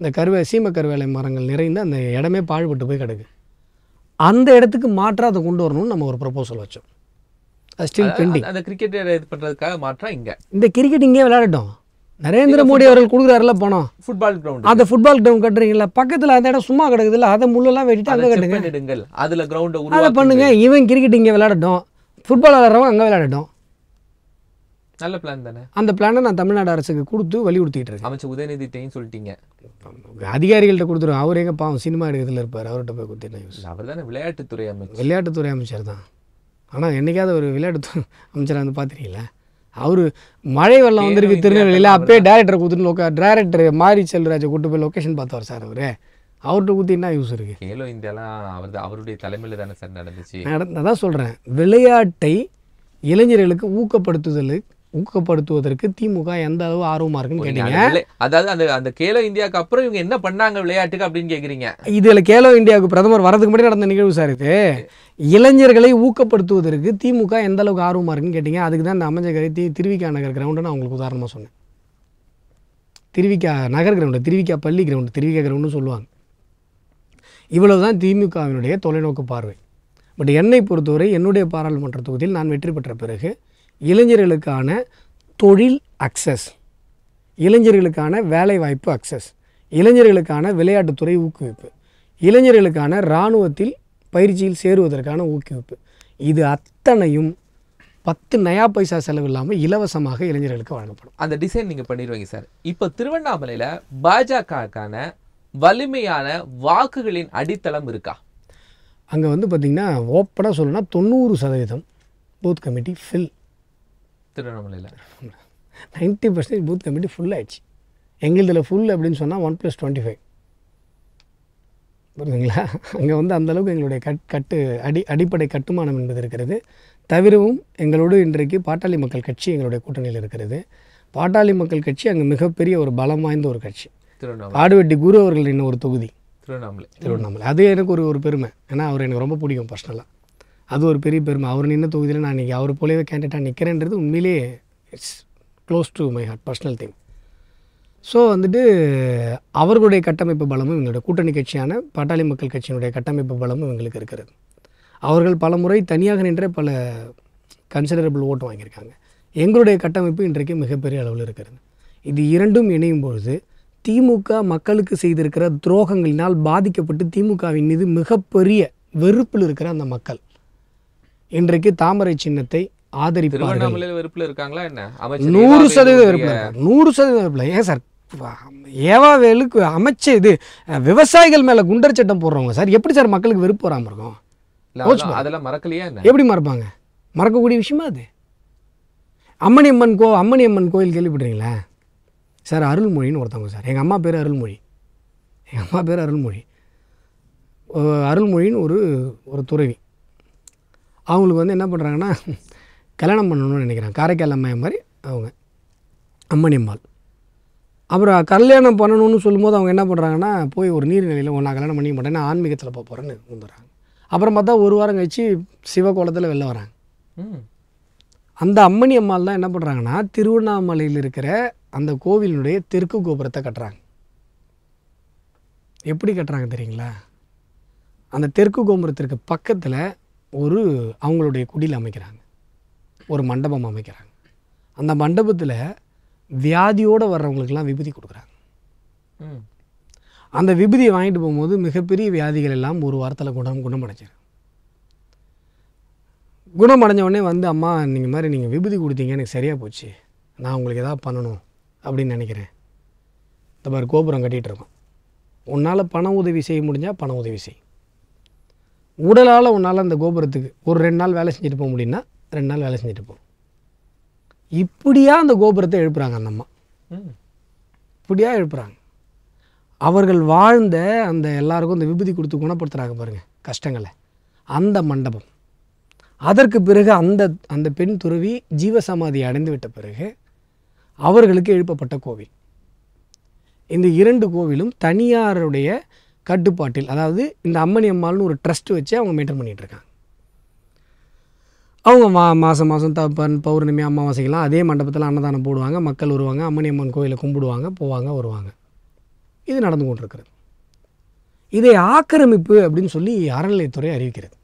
S1: இந்த கருவே சீம கருவேலை மரங்கள் நிறைந்து அந்த இடமே பாழ்பட்டு போய் கிடக்கு அந்த இடத்துக்கு மாற்றாக அதை கொண்டு வரணும்னு நம்ம ஒரு ப்ரப்போசல் வச்சோம் அது ஸ்டில் பெண்டிங்
S2: அந்த கிரிக்கெட் இது பண்ணுறதுக்காக மாற்றம் இங்கே
S1: இந்த கிரிக்கெட் இங்கே விளையாடட்டும் நரேந்திர மோடி அவர்கள் கொடுக்குறாருல போனோம்
S2: ஃபுட்பால் கிரவுண்ட் அந்த
S1: ஃபுட்பால் கிரவுண்ட் கட்டுறீங்களா பக்கத்தில் அந்த இடம் சும்மா கிடக்குதுல்ல அதை முள்ளெல்லாம் வெட்டிட்டு அங்கே
S2: கட்டுங்க அதில் கிரவுண்டை அதை
S1: பண்ணுங்க இவன் கிரிக்கெட் இங்கே விளையாடட்டும் ஃபுட்பால் விளாட்றவங்க அங்கே விளாடட்டும்
S2: நல்ல பிளான் தானே
S1: அந்த பிளானை நான் தமிழ்நாடு அரசுக்கு கொடுத்து வலியுறுத்திட்டு இருக்கேன் அமைச்சர்
S2: உதயநிதி டெயின் சொல்லிட்டீங்க
S1: அதிகாரிகள்கிட்ட கொடுத்துருவோம் அவர் எங்கே பாவம் சினிமா எடுக்கிறதுல இருப்பார் அவர்கிட்ட
S2: போய் கொடுத்து அவர் தானே விளையாட்டுத்துறை அமைச்சர்
S1: விளையாட்டுத்துறை அமைச்சர் தான் ஆனால் என்றைக்காவது ஒரு விளையாட்டு அமைச்சர் வந்து பார்த்துருக்கீங்களா அவர் மழை வெள்ளம் வந்திருக்கு திருநெல்வேலியில் அப்பயே டேரக்டரை கொடுத்துட்டு லோக்க டேரக்டர் மாரி செல்வராஜை கூட்டு போய் லொக்கேஷன் பார்த்தவர் சார் அவர் அவர்கிட்ட ஊற்றி என்ன யூஸ் இருக்குது
S2: கேலோ இந்தியாலாம் அவர் அவருடைய தலைமையில் தானே சார் நடந்துச்சு
S1: நான் தான் சொல்கிறேன் விளையாட்டை இளைஞர்களுக்கு ஊக்கப்படுத்துதல் ஊக்கப்படுத்துவதற்கு திமுக எந்த அளவு ஆர்வமாக இருக்குன்னு கேட்டீங்க
S2: அதாவது அந்த அந்த கேலோ இந்தியாவுக்கு அப்புறம் இவங்க என்ன பண்ணாங்க விளையாட்டுக்கு அப்படின்னு கேட்குறீங்க
S1: இதில் கேலோ இந்தியாவுக்கு பிரதமர் வரதுக்கு முன்னாடி நடந்த நிகழ்வு சார் இது இளைஞர்களை ஊக்கப்படுத்துவதற்கு திமுக எந்த அளவுக்கு ஆர்வமாக இருக்குன்னு கேட்டீங்க அதுக்கு தான் இந்த அமைஞ்சகரை தி திருவிக்கா நகர் கிரவுண்டு நான் உங்களுக்கு உதாரணமாக சொன்னேன் திருவிக்கா நகர் கிரவுண்டு திருவிக்கா பள்ளி கிரவுண்டு திருவிக்கா கிரவுண்டுன்னு சொல்லுவாங்க இவ்வளவு தான் திமுகவினுடைய தொலைநோக்கு பார்வை பட் என்னை பொறுத்தவரை என்னுடைய பாராளுமன்ற தொகுதியில் நான் வெற்றி பெற்ற பிறகு இளைஞர்களுக்கான தொழில் அக்சஸ் இளைஞர்களுக்கான வேலைவாய்ப்பு அக்சஸ் இளைஞர்களுக்கான விளையாட்டுத்துறை ஊக்குவிப்பு இளைஞர்களுக்கான இராணுவத்தில் பயிற்சியில் சேருவதற்கான ஊக்குவிப்பு இது அத்தனையும் பத்து நயா பைசா செலவு இல்லாமல் இலவசமாக இளைஞர்களுக்கு வழங்கப்படும்
S2: அந்த டிசைன் நீங்கள் பண்ணிடுவீங்க சார் இப்போ திருவண்ணாமலையில் பாஜகக்கான வலிமையான வாக்குகளின் அடித்தளம் இருக்கா
S1: அங்கே வந்து பார்த்திங்கன்னா ஓப்பனாக சொல்லணும்னா தொண்ணூறு சதவீதம் பூத் கமிட்டி ஃபில் திருவண்ணாமலையில் ninety percentage booth committee full ஆயிடுச்சு எங்களுதில் ஃபுல் அப்படின்னு சொன்னால் ஒன் ப்ளஸ் டுவெண்ட்டி ஃபைவ் புரியுதுங்களா அங்கே வந்து அந்தளவுக்கு எங்களுடைய கட் கட்டு அடி அடிப்படை கட்டுமானம் என்பது இருக்கிறது தவிரவும் எங்களோடு இன்றைக்கு பாட்டாளி மக்கள் கட்சி எங்களுடைய கூட்டணியில் இருக்கிறது பாட்டாளி மக்கள் கட்சி அங்கே மிகப்பெரிய ஒரு பலம் வாய்ந்த ஒரு கட்சி
S2: திருவண்ணாமலை ஆடுவெட்டி
S1: குரு அவர்கள் இன்னும் ஒரு தொகுதி
S2: திருவண்ணாமலை திருவண்ணாமலை
S1: அது எனக்கு ஒரு ஒரு பெருமை ஏன்னா அவர் எனக்கு ரொம்ப பிடிக்கும் பர்சனலாக அது ஒரு பெரிய பெருமை அவர் நின்ன தொகுதியில் நான் இன்றைக்கி அவர் போலவே கேண்டிடாக நிற்கிறேன்றது உண்மையிலேயே it's close to my heart personal thing so வந்துட்டு அவர்களுடைய கட்டமைப்பு பலமும் இவங்களுடைய கூட்டணி கட்சியான பாட்டாளி மக்கள் கட்சியினுடைய கட்டமைப்பு பலமும் எங்களுக்கு இருக்கிறது அவர்கள் பல முறை தனியாக நின்ற பல கன்சிடரபிள் ஓட்டு வாங்கியிருக்காங்க எங்களுடைய கட்டமைப்பு இன்றைக்கு மிகப்பெரிய அளவில் இருக்கிறது இது இரண்டும் இணையும் பொழுது திமுக மக்களுக்கு செய்திருக்கிற துரோகங்களினால் பாதிக்கப்பட்டு திமுகவின் மீது மிகப்பெரிய வெறுப்பில் இருக்கிற அந்த மக்கள் இன்றைக்கு தாமரை சின்னத்தை ஆதரிப்பார்கள்
S2: வெறுப்பில் இருக்காங்களா என்ன நூறு சதவீதம் வெறுப்பில்
S1: நூறு சதவீத வெறுப்பில் ஏன் சார் ஏவாவேலுக்கு அமைச்ச இது விவசாயிகள் மேல குண்டர் சட்டம் போடுறவங்க சார் எப்படி சார் மக்களுக்கு வெறுப்பு வராமல்
S2: இருக்கும் அதெல்லாம் மறக்கலையா எப்படி
S1: மறப்பாங்க மறக்கக்கூடிய விஷயமா அது அம்மணி கோ அம்மணி கோயில் கேள்விப்படுறீங்களா சார் அருள்மொழின்னு ஒருத்தவங்க சார் எங்கள் அம்மா பேர் அருள்மொழி எங்கள் அம்மா பேர் அருள்மொழி அருள்மொழின்னு ஒரு ஒரு துறவி அவங்களுக்கு வந்து என்ன பண்ணுறாங்கன்னா கல்யாணம் பண்ணணும்னு நினைக்கிறாங்க காரைக்கால் அம்மையை மாதிரி அவங்க அம்மணி அம்மாள் அப்புறம் கல்யாணம் பண்ணணும்னு சொல்லும்போது அவங்க என்ன பண்ணுறாங்கன்னா போய் ஒரு நீர்நிலையில் ஒன்றா கல்யாணம் பண்ணிக்க மாட்டேன் ஆன்மீகத்தில் போக போகிறேன்னு வந்துடுறாங்க அப்புறம் பார்த்தா ஒரு வாரம் சிவ சிவகோலத்தில் வெளில வராங்க அந்த அம்மணி அம்மாள் தான் என்ன பண்ணுறாங்கன்னா திருவண்ணாமலையில் இருக்கிற அந்த கோவிலினுடைய தெற்கு கோபுரத்தை கட்டுறாங்க எப்படி கட்டுறாங்க தெரியுங்களா அந்த தெற்கு கோபுரத்திற்கு பக்கத்தில் ஒரு அவங்களுடைய குடியில் அமைக்கிறாங்க ஒரு மண்டபம் அமைக்கிறாங்க அந்த மண்டபத்தில் வியாதியோடு வர்றவங்களுக்கெல்லாம் விபூதி கொடுக்குறாங்க அந்த விபூதியை வாங்கிட்டு போகும்போது மிகப்பெரிய வியாதிகள் எல்லாம் ஒரு வாரத்தில் குணம் குணமடைஞ்சிடும் குணமடைஞ்ச உடனே வந்து அம்மா நீங்கள் மாதிரி நீங்கள் விபூதி கொடுத்தீங்க எனக்கு சரியாக போச்சு நான் உங்களுக்கு எதாவது பண்ணணும் அப்படின்னு நினைக்கிறேன் இந்த மாதிரி கோபுரம் கட்டிகிட்ருக்கோம் உன்னால் பண உதவி செய்ய முடிஞ்சால் பண உதவி செய் உடலால் உன்னால் அந்த கோபுரத்துக்கு ஒரு ரெண்டு நாள் வேலை செஞ்சுட்டு போக முடியும்னா ரெண்டு நாள் வேலை செஞ்சுட்டு போகும் இப்படியாக அந்த கோபுரத்தை எழுப்புறாங்க அந்த அம்மா இப்படியாக எழுப்புறாங்க அவர்கள் வாழ்ந்த அந்த எல்லாருக்கும் அந்த விபூதி கொடுத்து குணப்படுத்துகிறாங்க பாருங்கள் கஷ்டங்களை அந்த மண்டபம் அதற்கு பிறகு அந்த அந்த பெண் துறவி ஜீவசமாதி அடைந்து விட்ட பிறகு அவர்களுக்கு எழுப்பப்பட்ட கோவில் இந்த இரண்டு கோவிலும் தனியாருடைய கட்டுப்பாட்டில் அதாவது இந்த அம்மணி அம்மாள்னு ஒரு ட்ரஸ்ட் வச்சு அவங்க மெயின்டைன் பண்ணிகிட்ருக்காங்க அவங்க மா மாதம் மாதம் தப்பன் பௌர்ணமி அமாவாசைக்கெல்லாம் அதே மண்டபத்தில் அன்னதானம் போடுவாங்க மக்கள் வருவாங்க அம்மணி அம்மன் கோவிலை கும்பிடுவாங்க போவாங்க வருவாங்க இது நடந்து கொண்டிருக்கிறது இதை ஆக்கிரமிப்பு அப்படின்னு சொல்லி அறநிலையத்துறை அறிவிக்கிறது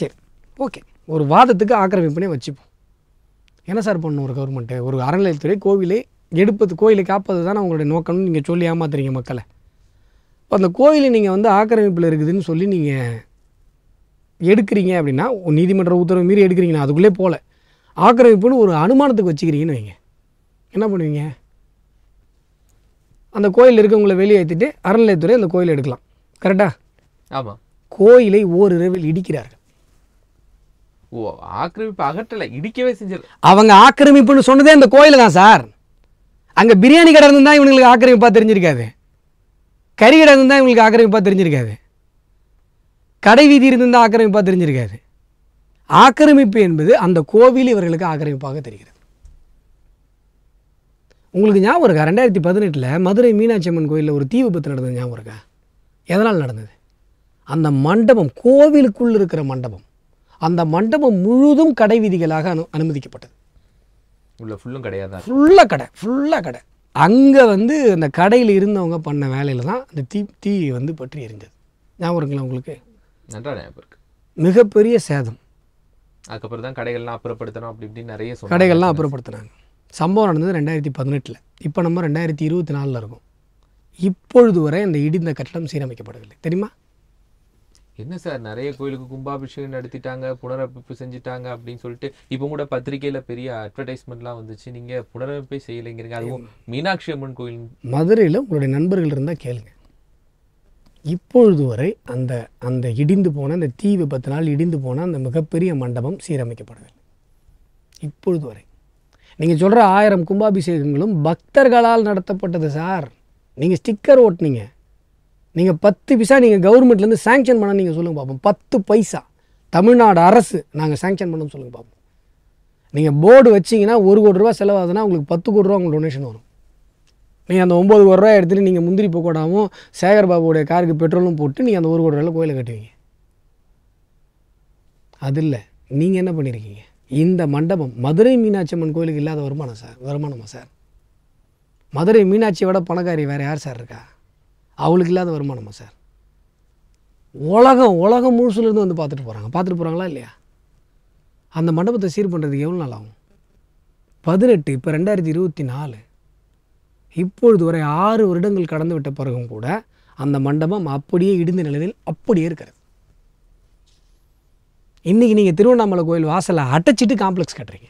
S1: சரி ஓகே ஒரு வாதத்துக்கு ஆக்கிரமிப்புனே வச்சுப்போம் என்ன சார் பண்ணும் ஒரு கவர்மெண்ட்டு ஒரு அறநிலையத்துறை கோவிலை எடுப்பது கோயிலை காப்பது தான் அவங்களுடைய நோக்கம்னு நீங்கள் சொல்லி ஏமாத்துறீங்க மக்களை இப்போ அந்த கோயிலை நீங்கள் வந்து ஆக்கிரமிப்பில் இருக்குதுன்னு சொல்லி நீங்கள் எடுக்கிறீங்க அப்படின்னா நீதிமன்ற உத்தரவு மீறி எடுக்கிறீங்கன்னா அதுக்குள்ளே போகல ஆக்கிரமிப்புன்னு ஒரு அனுமானத்துக்கு வச்சுக்கிறீங்கன்னு வைங்க என்ன பண்ணுவீங்க அந்த கோயில் இருக்கவங்களை வெளியேற்றிட்டு அறநிலையத்துறை அந்த கோயில் எடுக்கலாம் கரெக்டாக ஆமாம் கோயிலை ஓரிரவில் இடிக்கிறார்கள்
S2: ஓ ஆக்கிரமிப்பு அகற்றலை இடிக்கவே செஞ்சது
S1: அவங்க ஆக்கிரமிப்புன்னு சொன்னதே அந்த கோயில் தான் சார் அங்கே பிரியாணி கடை இருந்தால் இவங்களுக்கு ஆக்கிரமிப்பாக தெரிஞ்சிருக்காது கறி கடை இருந்தால் இவங்களுக்கு ஆக்கிரமிப்பாக தெரிஞ்சிருக்காது கடை வீதி இருந்தால் ஆக்கிரமிப்பாக தெரிஞ்சிருக்காது ஆக்கிரமிப்பு என்பது அந்த கோவில் இவர்களுக்கு ஆக்கிரமிப்பாக தெரிகிறது உங்களுக்கு ஞாபகம் இருக்கா ரெண்டாயிரத்தி பதினெட்டில் மதுரை மீனாட்சி அம்மன் கோயிலில் ஒரு தீ விபத்து நடந்தது ஞாபகம் இருக்கா எதனால் நடந்தது அந்த மண்டபம் கோவிலுக்குள் இருக்கிற மண்டபம் அந்த மண்டபம் முழுதும் கடை விதிகளாக அனு அனுமதிக்கப்பட்டது
S2: உள்ள ஃபுல்லும் கிடையாது
S1: ஃபுல்லாக கடை ஃபுல்லாக கடை அங்கே வந்து அந்த கடையில் இருந்தவங்க பண்ண வேலையில் தான் அந்த தீ தீ வந்து பற்றி எரிஞ்சது ஞாபகம் இருக்குங்களா உங்களுக்கு
S2: நன்றாக ஞாபகம்
S1: மிகப்பெரிய சேதம்
S2: அதுக்கப்புறம் தான் கடைகள்லாம் அப்புறப்படுத்தணும் அப்படி இப்படின்னு நிறைய கடைகள்லாம் அப்புறப்படுத்தினாங்க
S1: சம்பவம் நடந்தது ரெண்டாயிரத்தி பதினெட்டில் இப்போ நம்ம ரெண்டாயிரத்தி இருபத்தி நாலில் இருக்கோம் இப்பொழுது வரை அந்த இடிந்த கட்டடம் சீரமைக்கப்படவில்லை தெரியுமா
S2: என்ன சார் நிறைய கோயிலுக்கு கும்பாபிஷேகம் நடத்திட்டாங்க புனரமைப்பு செஞ்சுட்டாங்க அப்படின்னு சொல்லிட்டு இப்போ கூட பத்திரிகையில் பெரிய அட்வர்டைஸ்மெண்ட்லாம் வந்துச்சு நீங்கள் புனரமைப்பை செய்யலைங்கிறீங்க அதுவும் மீனாட்சி அம்மன் கோயில்
S1: மதுரையில் உங்களுடைய நண்பர்கள் இருந்தால் கேளுங்க இப்பொழுது வரை அந்த அந்த இடிந்து போன அந்த தீ விபத்தினால் இடிந்து போன அந்த மிகப்பெரிய மண்டபம் சீரமைக்கப்படவில்லை இப்பொழுது வரை நீங்கள் சொல்கிற ஆயிரம் கும்பாபிஷேகங்களும் பக்தர்களால் நடத்தப்பட்டது சார் நீங்கள் ஸ்டிக்கர் ஓட்டினீங்க நீங்கள் பத்து பைசா நீங்கள் கவர்மெண்ட்லேருந்து சேங்ஷன் பண்ண நீங்கள் சொல்லுங்கள் பார்ப்போம் பத்து பைசா தமிழ்நாடு அரசு நாங்கள் சேங்ஷன் பண்ண சொல்லுங்கள் பார்ப்போம் நீங்கள் போர்டு வச்சிங்கன்னா ஒரு கோடி ரூபா செலவாகுதுன்னா உங்களுக்கு பத்து கோடி ரூபா உங்களுக்கு டொனேஷன் வரும் நீங்கள் அந்த ஒம்பது கோடி ரூபா எடுத்துகிட்டு நீங்கள் முந்திரி பக்கோடாவும் சேகர் பாபுடைய காருக்கு பெட்ரோலும் போட்டு நீங்கள் அந்த ஒரு கோடி ரூபாயில் கோயிலை கட்டுவீங்க அது இல்லை நீங்கள் என்ன பண்ணியிருக்கீங்க இந்த மண்டபம் மதுரை மீனாட்சி அம்மன் கோயிலுக்கு இல்லாத வருமானம் சார் வருமானமா சார் மதுரை மீனாட்சியோட பணக்காரி வேறு யார் சார் இருக்கா அவளுக்கு இல்லாத வருமானமா சார் உலகம் உலகம் முழுசுலேருந்து வந்து பார்த்துட்டு போகிறாங்க பார்த்துட்டு போகிறாங்களா இல்லையா அந்த மண்டபத்தை சீர் பண்ணுறதுக்கு எவ்வளோ நாள் ஆகும் பதினெட்டு இப்போ ரெண்டாயிரத்தி இருபத்தி நாலு இப்பொழுது வரை ஆறு வருடங்கள் கடந்து விட்ட பிறகும் கூட அந்த மண்டபம் அப்படியே இடிந்த நிலையில் அப்படியே இருக்கிறது இன்றைக்கி நீங்கள் திருவண்ணாமலை கோயில் வாசலை அடைச்சிட்டு காம்ப்ளெக்ஸ் கட்டுறீங்க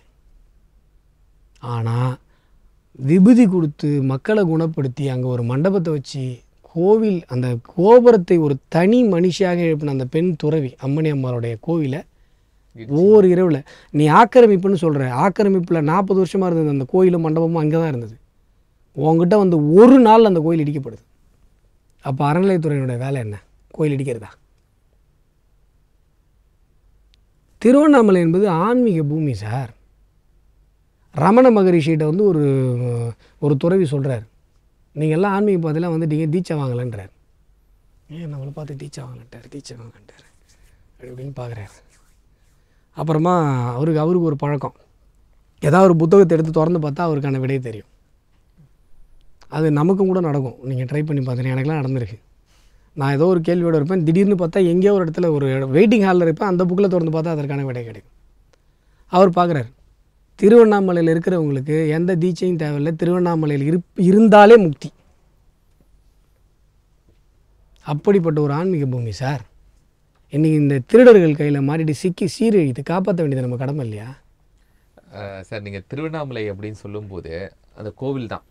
S1: ஆனால் விபூதி கொடுத்து மக்களை குணப்படுத்தி அங்கே ஒரு மண்டபத்தை வச்சு கோவில் அந்த கோபுரத்தை ஒரு தனி மனுஷியாக எழுப்பின அந்த பெண் துறவி அம்மணி அம்மாளுடைய கோவிலை ஒவ்வொரு இரவில் நீ ஆக்கிரமிப்புன்னு சொல்கிற ஆக்கிரமிப்பில் நாற்பது வருஷமாக இருந்தது அந்த கோயிலும் மண்டபமும் அங்கே தான் இருந்தது உங்ககிட்ட வந்து ஒரு நாள் அந்த கோயில் இடிக்கப்படுது அப்போ அறநிலையத்துறையினுடைய வேலை என்ன கோயில் இடிக்கிறதா திருவண்ணாமலை என்பது ஆன்மீக பூமி சார் ரமண மகரிஷியிட்ட வந்து ஒரு ஒரு துறவி சொல்கிறார் நீங்கள் எல்லாம் ஆன்மீக பாதையில் வந்து நீங்கள் தீட்சை வாங்கலைன்றார் ஏன் நம்மளை பார்த்து தீட்சை வாங்கலன்ட்டார் தீட்சை வாங்கலன்ட்டார் அப்படி இப்படின்னு பார்க்குறாரு அப்புறமா அவருக்கு அவருக்கு ஒரு பழக்கம் ஏதாவது ஒரு புத்தகத்தை எடுத்து திறந்து பார்த்தா அவருக்கான விடை தெரியும் அது நமக்கும் கூட நடக்கும் நீங்கள் ட்ரை பண்ணி பார்த்தீங்க எனக்குலாம் நடந்திருக்கு நான் ஏதோ ஒரு கேள்வியோடு இருப்பேன் திடீர்னு பார்த்தா எங்கேயோ ஒரு இடத்துல ஒரு வெயிட்டிங் ஹாலில் இருப்பேன் அந்த புக்கில் திறந்து பார்த்தா அதற்கான விடை கிடைக்கும் அவர் பார்க்குறாரு திருவண்ணாமலையில் இருக்கிறவங்களுக்கு எந்த தீட்சையும் தேவையில்லை திருவண்ணாமலையில் இருப் இருந்தாலே முக்தி அப்படிப்பட்ட ஒரு ஆன்மீக பூமி சார் இன்றைக்கி இந்த திருடர்கள் கையில் மாறிட்டு சிக்கி சீரழித்து காப்பாற்ற வேண்டியது நம்ம கடமை இல்லையா
S2: சார் நீங்கள் திருவண்ணாமலை அப்படின்னு சொல்லும்போது அந்த கோவில் தான்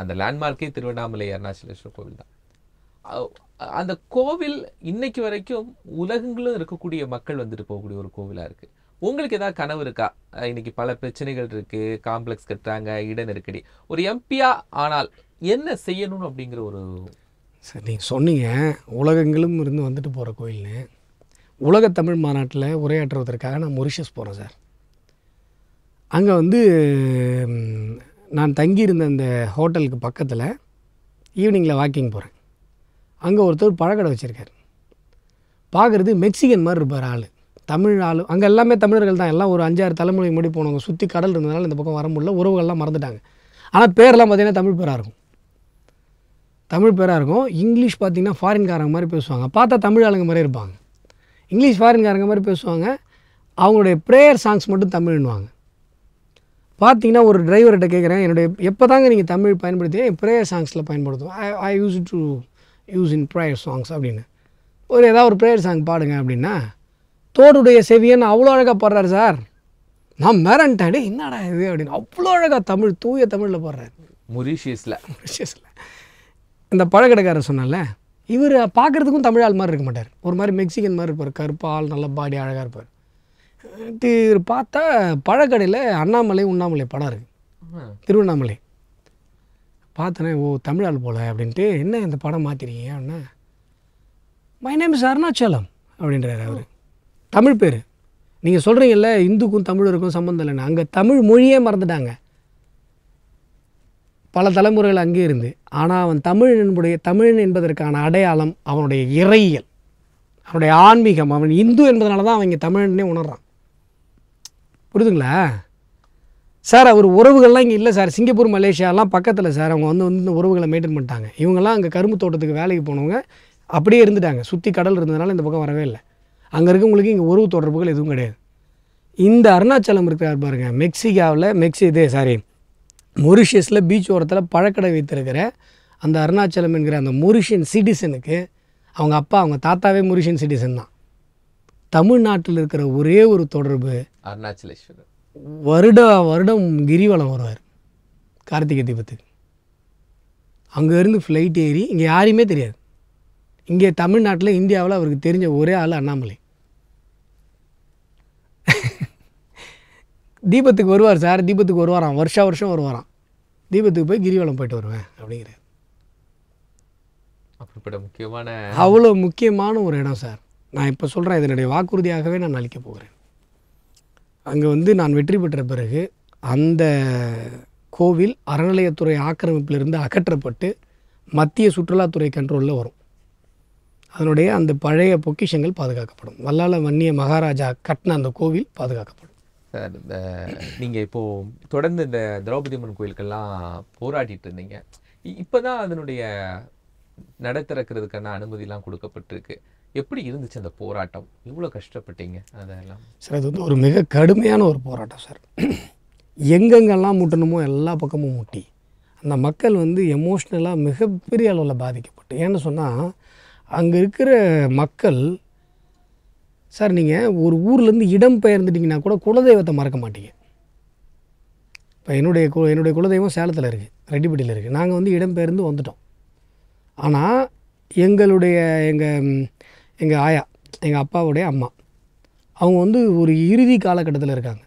S2: அந்த லேண்ட்மார்க்கே திருவண்ணாமலை அருணாச்சலேஸ்வரர் கோவில் தான் அந்த கோவில் இன்னைக்கு வரைக்கும் உலகங்களும் இருக்கக்கூடிய மக்கள் வந்துட்டு போகக்கூடிய ஒரு கோவிலாக இருக்குது உங்களுக்கு ஏதாவது கனவு இருக்கா இன்னைக்கு பல பிரச்சனைகள் இருக்கு காம்ப்ளெக்ஸ் கட்டுறாங்க இட நெருக்கடி ஒரு எம்பியா ஆனால் என்ன செய்யணும் அப்படிங்கிற ஒரு
S1: சார் நீங்கள் சொன்னீங்க உலகங்களும் இருந்து வந்துட்டு போகிற கோயில்னு உலக தமிழ் மாநாட்டில் உரையாற்றுவதற்காக நான் மொரிஷஸ் போகிறேன் சார் அங்கே வந்து நான் தங்கியிருந்த அந்த ஹோட்டலுக்கு பக்கத்தில் ஈவினிங்கில் வாக்கிங் போகிறேன் அங்கே ஒருத்தர் பழக்கடை வச்சுருக்கார் பார்க்குறது மெக்சிகன் மாதிரி இருப்பார் ஆள் தமிழ் ஆளு அங்கே எல்லாமே தமிழர்கள் தான் எல்லாம் ஒரு அஞ்சாறு தலைமுறை முடி போனவங்க சுற்றி கடல் இருந்ததுனால இந்த பக்கம் வர முடியல உறவுகள்லாம் மறந்துட்டாங்க ஆனால் பேரெல்லாம் பார்த்திங்கன்னா தமிழ் பேராக இருக்கும் தமிழ் பேராக இருக்கும் இங்கிலீஷ் பார்த்திங்கன்னா ஃபாரின்காரங்க மாதிரி பேசுவாங்க பார்த்தா தமிழ் ஆளுங்க மாதிரி இருப்பாங்க இங்கிலீஷ் ஃபாரின்காரங்க மாதிரி பேசுவாங்க அவங்களுடைய ப்ரேயர் சாங்ஸ் மட்டும் தமிழ்னுவாங்க பார்த்தீங்கன்னா ஒரு டிரைவர்கிட்ட கேட்குறேன் என்னுடைய எப்போ தாங்க நீங்கள் தமிழ் பயன்படுத்தி என் ப்ரேயர் சாங்ஸில் பயன்படுத்துவோம் I I use to use in prayer songs அப்படின்னு ஒரு ஏதாவது ஒரு ப்ரேயர் சாங் பாடுங்க அப்படின்னா தோடுடைய செவியன்னு அவ்வளோ அழகாக போடுறாரு சார் நான் மேரண்டாடி என்னடா இது அப்படின்னு அவ்வளோ அழகாக தமிழ் தூய தமிழில் போடுறாரு
S2: மொரிஷியஸில் மொரிஷியஸில்
S1: இந்த பழக்கடைக்காரர் சொன்னால இவர் பார்க்குறதுக்கும் தமிழ் மாதிரி இருக்க மாட்டார் ஒரு மாதிரி மெக்சிகன் மாதிரி இருப்பார் கருப்பால் நல்ல பாடி அழகாக இருப்பார் இவர் பார்த்தா பழக்கடையில் அண்ணாமலை உண்ணாமலை படம் இருக்குது திருவண்ணாமலை பார்த்தனே ஓ தமிழால் போல் அப்படின்ட்டு என்ன இந்த படம் மாற்றிருக்கீங்க அப்படின்னா மை நேம் இஸ் அருணாச்சலம் அப்படின்றார் அவர் தமிழ் பேர் நீங்கள் சொல்கிறீங்கல்ல இந்துக்கும் தமிழருக்கும் சம்மந்தம் இல்லைன்னு அங்கே தமிழ் மொழியே மறந்துட்டாங்க பல தலைமுறைகள் அங்கே இருந்து ஆனால் அவன் தமிழ் என்புடைய தமிழன் என்பதற்கான அடையாளம் அவனுடைய இறையியல் அவனுடைய ஆன்மீகம் அவன் இந்து என்பதனால தான் அவங்க தமிழன்னே உணர்றான் புரியுதுங்களா சார் அவர் உறவுகள்லாம் இங்கே இல்லை சார் சிங்கப்பூர் மலேசியாலாம் பக்கத்தில் சார் அவங்க வந்து வந்து உறவுகளை மெயின்டைன் பண்ணிட்டாங்க இவங்கெல்லாம் அங்கே கரும்பு தோட்டத்துக்கு வேலைக்கு போனவங்க அப்படியே இருந்துட்டாங்க சுற்றி கடல் இருந்ததுனால இந்த பக்கம் வரவே இல்லை அங்கே இருக்கவங்களுக்கு இங்கே உறவு தொடர்புகள் எதுவும் கிடையாது இந்த அருணாச்சலம் இருக்கிறார் பாருங்கள் மெக்சிகாவில் மெக்சி இது சாரி மொரிஷியஸில் பீச் ஓரத்தில் பழக்கடை வைத்திருக்கிற அந்த அருணாச்சலம் என்கிற அந்த மொரிஷியன் சிட்டிசனுக்கு அவங்க அப்பா அவங்க தாத்தாவே மொரிஷியன் சிட்டிசன் தான் தமிழ்நாட்டில் இருக்கிற ஒரே ஒரு தொடர்பு
S2: அருணாச்சலேஸ்வரர்
S1: வருட வருடம் கிரிவலம் வருவார் கார்த்திகை தீபத்துக்கு அங்கேருந்து ஃப்ளைட் ஏறி இங்கே யாரையுமே தெரியாது இங்கே தமிழ்நாட்டில் இந்தியாவில் அவருக்கு தெரிஞ்ச ஒரே ஆள் அண்ணாமலை தீபத்துக்கு வருவார் சார் தீபத்துக்கு வருவாராம் வருஷா வருஷம் வருவாராம் தீபத்துக்கு போய் கிரிவலம் போயிட்டு வருவேன் அப்படிங்கிறார்
S2: அப்படிப்பட்ட முக்கியமான அவ்வளோ
S1: முக்கியமான ஒரு இடம் சார் நான் இப்போ சொல்கிறேன் இதனுடைய வாக்குறுதியாகவே நான் அளிக்க போகிறேன் அங்கே வந்து நான் வெற்றி பெற்ற பிறகு அந்த கோவில் அறநிலையத்துறை ஆக்கிரமிப்பிலிருந்து அகற்றப்பட்டு மத்திய சுற்றுலாத்துறை கண்ட்ரோலில் வரும் அதனுடைய அந்த பழைய பொக்கிஷங்கள் பாதுகாக்கப்படும் வல்லாள வன்னிய மகாராஜா கட்டின அந்த கோவில் பாதுகாக்கப்படும் சார் இந்த
S2: நீங்கள் இப்போது தொடர்ந்து இந்த திரௌபதி அம்மன் கோயிலுக்கெல்லாம் போராடிட்டு இருந்தீங்க இப்போ தான் அதனுடைய நடத்திறக்கிறதுக்கான திறக்கிறதுக்கான அனுமதியெலாம் கொடுக்கப்பட்டிருக்கு எப்படி இருந்துச்சு அந்த போராட்டம் இவ்வளோ கஷ்டப்பட்டீங்க அதெல்லாம்
S1: சார் அது வந்து ஒரு மிக கடுமையான ஒரு போராட்டம் சார் எங்கெங்கெல்லாம் முட்டணுமோ எல்லா பக்கமும் முட்டி அந்த மக்கள் வந்து எமோஷ்னலாக மிகப்பெரிய அளவில் பாதிக்கப்பட்டு ஏன்னு சொன்னால் அங்கே இருக்கிற மக்கள் சார் நீங்கள் ஒரு ஊர்லேருந்து இடம் பெயர்ந்துட்டிங்கன்னா கூட குலதெய்வத்தை மறக்க மாட்டீங்க இப்போ என்னுடைய கு என்னுடைய குலதெய்வம் சேலத்தில் இருக்குது ரெட்டிப்பட்டியில் இருக்குது நாங்கள் வந்து இடம் பெயர்ந்து வந்துட்டோம் ஆனால் எங்களுடைய எங்கள் எங்கள் ஆயா எங்கள் அப்பாவுடைய அம்மா அவங்க வந்து ஒரு இறுதி காலகட்டத்தில் இருக்காங்க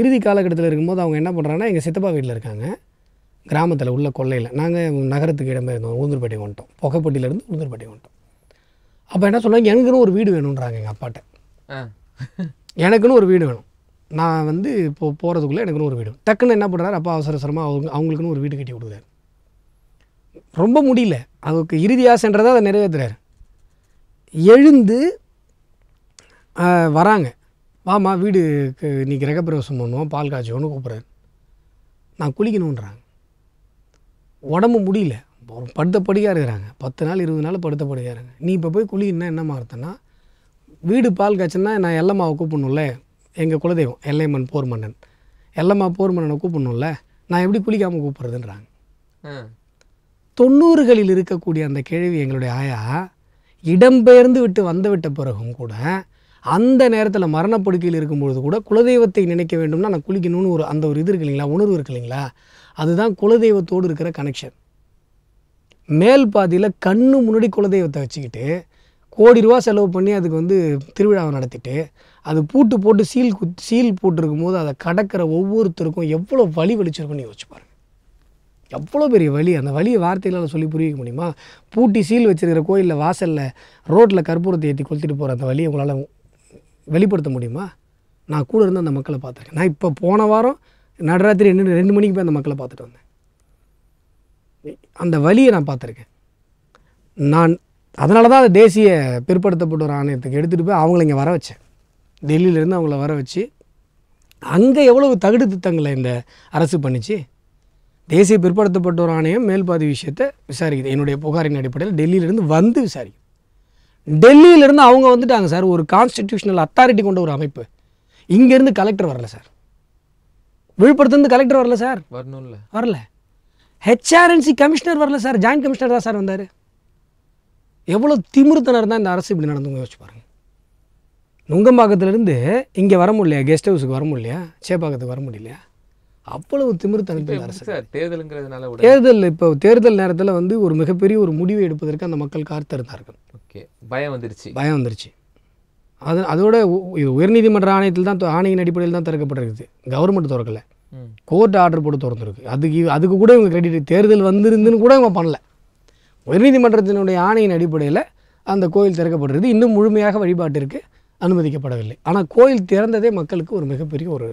S1: இறுதி காலகட்டத்தில் இருக்கும்போது அவங்க என்ன பண்ணுறாங்கன்னா எங்கள் சித்தப்பா வீட்டில் இருக்காங்க கிராமத்தில் உள்ள கொள்ளையில் நாங்கள் நகரத்துக்கு இடம்பெயர்ந்தோம் உளுந்தூர்பேட்டை வந்துட்டோம் புகைப்பட்டியிலேருந்து உளுந்தூர்பேட்டை வந்துட்டோம் அப்போ என்ன சொன்னாங்க எனக்குன்னு ஒரு வீடு வேணுன்றாங்க எங்கள் அப்பாட்ட எனக்குன்னு ஒரு வீடு வேணும் நான் வந்து இப்போ போகிறதுக்குள்ளே எனக்குன்னு ஒரு வீடு டக்குன்னு என்ன பண்ணுறாரு அப்பா அவசர அவசரமாக அவங்க அவங்களுக்குன்னு ஒரு வீடு கட்டி கொடுக்குறாரு ரொம்ப முடியல அதுக்கு இறுதி ஆசைன்றதை அதை நிறைவேற்றுறாரு எழுந்து வராங்க வாமா வீடு நீ கிரகப்பிரவேசம் பண்ணுவோம் பால் காய்ச்சோன்னு கூப்பிட்றாரு நான் குளிக்கணுன்றாங்க உடம்பு முடியல படுத்த படுக்கையாக இருக்கிறாங்க பத்து நாள் இருபது நாள் படுத்த படுக்கையாக நீ இப்போ போய் குளிக்கணும் என்ன அர்த்தம்னா வீடு பால் காய்ச்சுன்னா நான் எல்லம்மாவை கூப்பிடணும்ல எங்கள் குலதெய்வம் எல்லையம்மன் போர் மன்னன் எல்லம்மா போர் மன்னனை கூப்பிடணும்ல நான் எப்படி குளிக்காமல் கூப்பிட்றதுன்றாங்க தொண்ணூறுகளில் இருக்கக்கூடிய அந்த கேள்வி எங்களுடைய ஆயா இடம்பெயர்ந்து விட்டு வந்துவிட்ட பிறகும் கூட அந்த நேரத்தில் மரணப்படுக்கையில் இருக்கும்பொழுது கூட குலதெய்வத்தை நினைக்க வேண்டும்னா நான் குளிக்கணும்னு ஒரு அந்த ஒரு இது இருக்கு இல்லைங்களா உணர்வு இருக்கு இல்லைங்களா அதுதான் குலதெய்வத்தோடு இருக்கிற கனெக்ஷன் மேல் பாதியில் கண்ணு முன்னாடி குலதெய்வத்தை வச்சுக்கிட்டு கோடி ரூபா செலவு பண்ணி அதுக்கு வந்து திருவிழாவை நடத்திட்டு அது பூட்டு போட்டு சீல் குத் சீல் போட்டிருக்கும் போது அதை கடக்கிற ஒவ்வொருத்தருக்கும் எவ்வளோ வழி வலிச்சிருக்கும்னு யோசிச்சு பாருங்கள் எவ்வளோ பெரிய வழி அந்த வழியை வார்த்தைகளால் சொல்லி புரிவிக்க முடியுமா பூட்டி சீல் வச்சுருக்கிற கோயிலில் வாசலில் ரோட்டில் கற்பூரத்தை ஏற்றி கொளுத்திட்டு போகிற அந்த வழியை உங்களால் வெளிப்படுத்த முடியுமா நான் கூட இருந்து அந்த மக்களை பார்த்துருக்கேன் நான் இப்போ போன வாரம் நடராத்திரி ரெண்டு ரெண்டு மணிக்கு போய் அந்த மக்களை பார்த்துட்டு வந்தேன் அந்த வழியை நான் பார்த்துருக்கேன் நான் அதனால தான் அது தேசிய ஒரு ஆணையத்துக்கு எடுத்துகிட்டு போய் அவங்கள இங்கே வர வச்சேன் டெல்லியிலேருந்து அவங்கள வர வச்சு அங்கே எவ்வளவு தகுடு திட்டங்களை இந்த அரசு பண்ணிச்சு தேசிய பிற்படுத்தப்பட்ட ஒரு ஆணையம் மேல்பாதி விஷயத்தை விசாரிக்குது என்னுடைய புகாரின் அடிப்படையில் டெல்லியிலேருந்து வந்து விசாரிக்குது டெல்லியிலேருந்து அவங்க வந்துட்டாங்க சார் ஒரு கான்ஸ்டிடியூஷனல் அத்தாரிட்டி கொண்ட ஒரு அமைப்பு இங்கேருந்து கலெக்டர் வரல சார் விழுப்புரத்துலேருந்து கலெக்டர் வரல சார் வரணும்ல வரல ஹெச்ஆர்என்சி கமிஷனர் வரல சார் ஜாயின்ட் கமிஷனர் தான் சார் வந்தார் எவ்வளோ திமிர்த்தனம் இருந்தால் இந்த அரசு இப்படி நடந்துங்க யோசிச்சு பாருங்கள் நுங்கம்பாக்கத்துலேருந்து இங்கே வர முடியலையா கெஸ்ட் ஹவுஸுக்கு வர முடியலையா சேப்பாக்கத்துக்கு வர முடியலையா அவ்வளவு திமிர்த்து அனுப்பின அரசு
S2: தேர்தலுங்கிறதுனால தேர்தல் இப்போ
S1: தேர்தல் நேரத்தில் வந்து ஒரு மிகப்பெரிய ஒரு முடிவை எடுப்பதற்கு அந்த மக்கள் காத்திருந்தார்கள்
S2: ஓகே பயம் வந்துருச்சு பயம்
S1: வந்துருச்சு அது அதோட உயர்நீதிமன்ற ஆணையத்தில் தான் ஆணையின் அடிப்படையில் தான் திறக்கப்பட்டிருக்குது கவர்மெண்ட் திறக்கலை கோர்ட் ஆர்டர் போட்டு திறந்துருக்கு அதுக்கு அதுக்கு கூட இவங்க கிரெடிட் தேர்தல் வந்திருந்துன்னு கூட இவங்க பண்ணல உயர்நீதிமன்றத்தினுடைய ஆணையின் அடிப்படையில் அந்த கோயில் திறக்கப்படுறது இன்னும் முழுமையாக வழிபாட்டிற்கு அனுமதிக்கப்படவில்லை ஆனால் கோயில் திறந்ததே மக்களுக்கு ஒரு மிகப்பெரிய ஒரு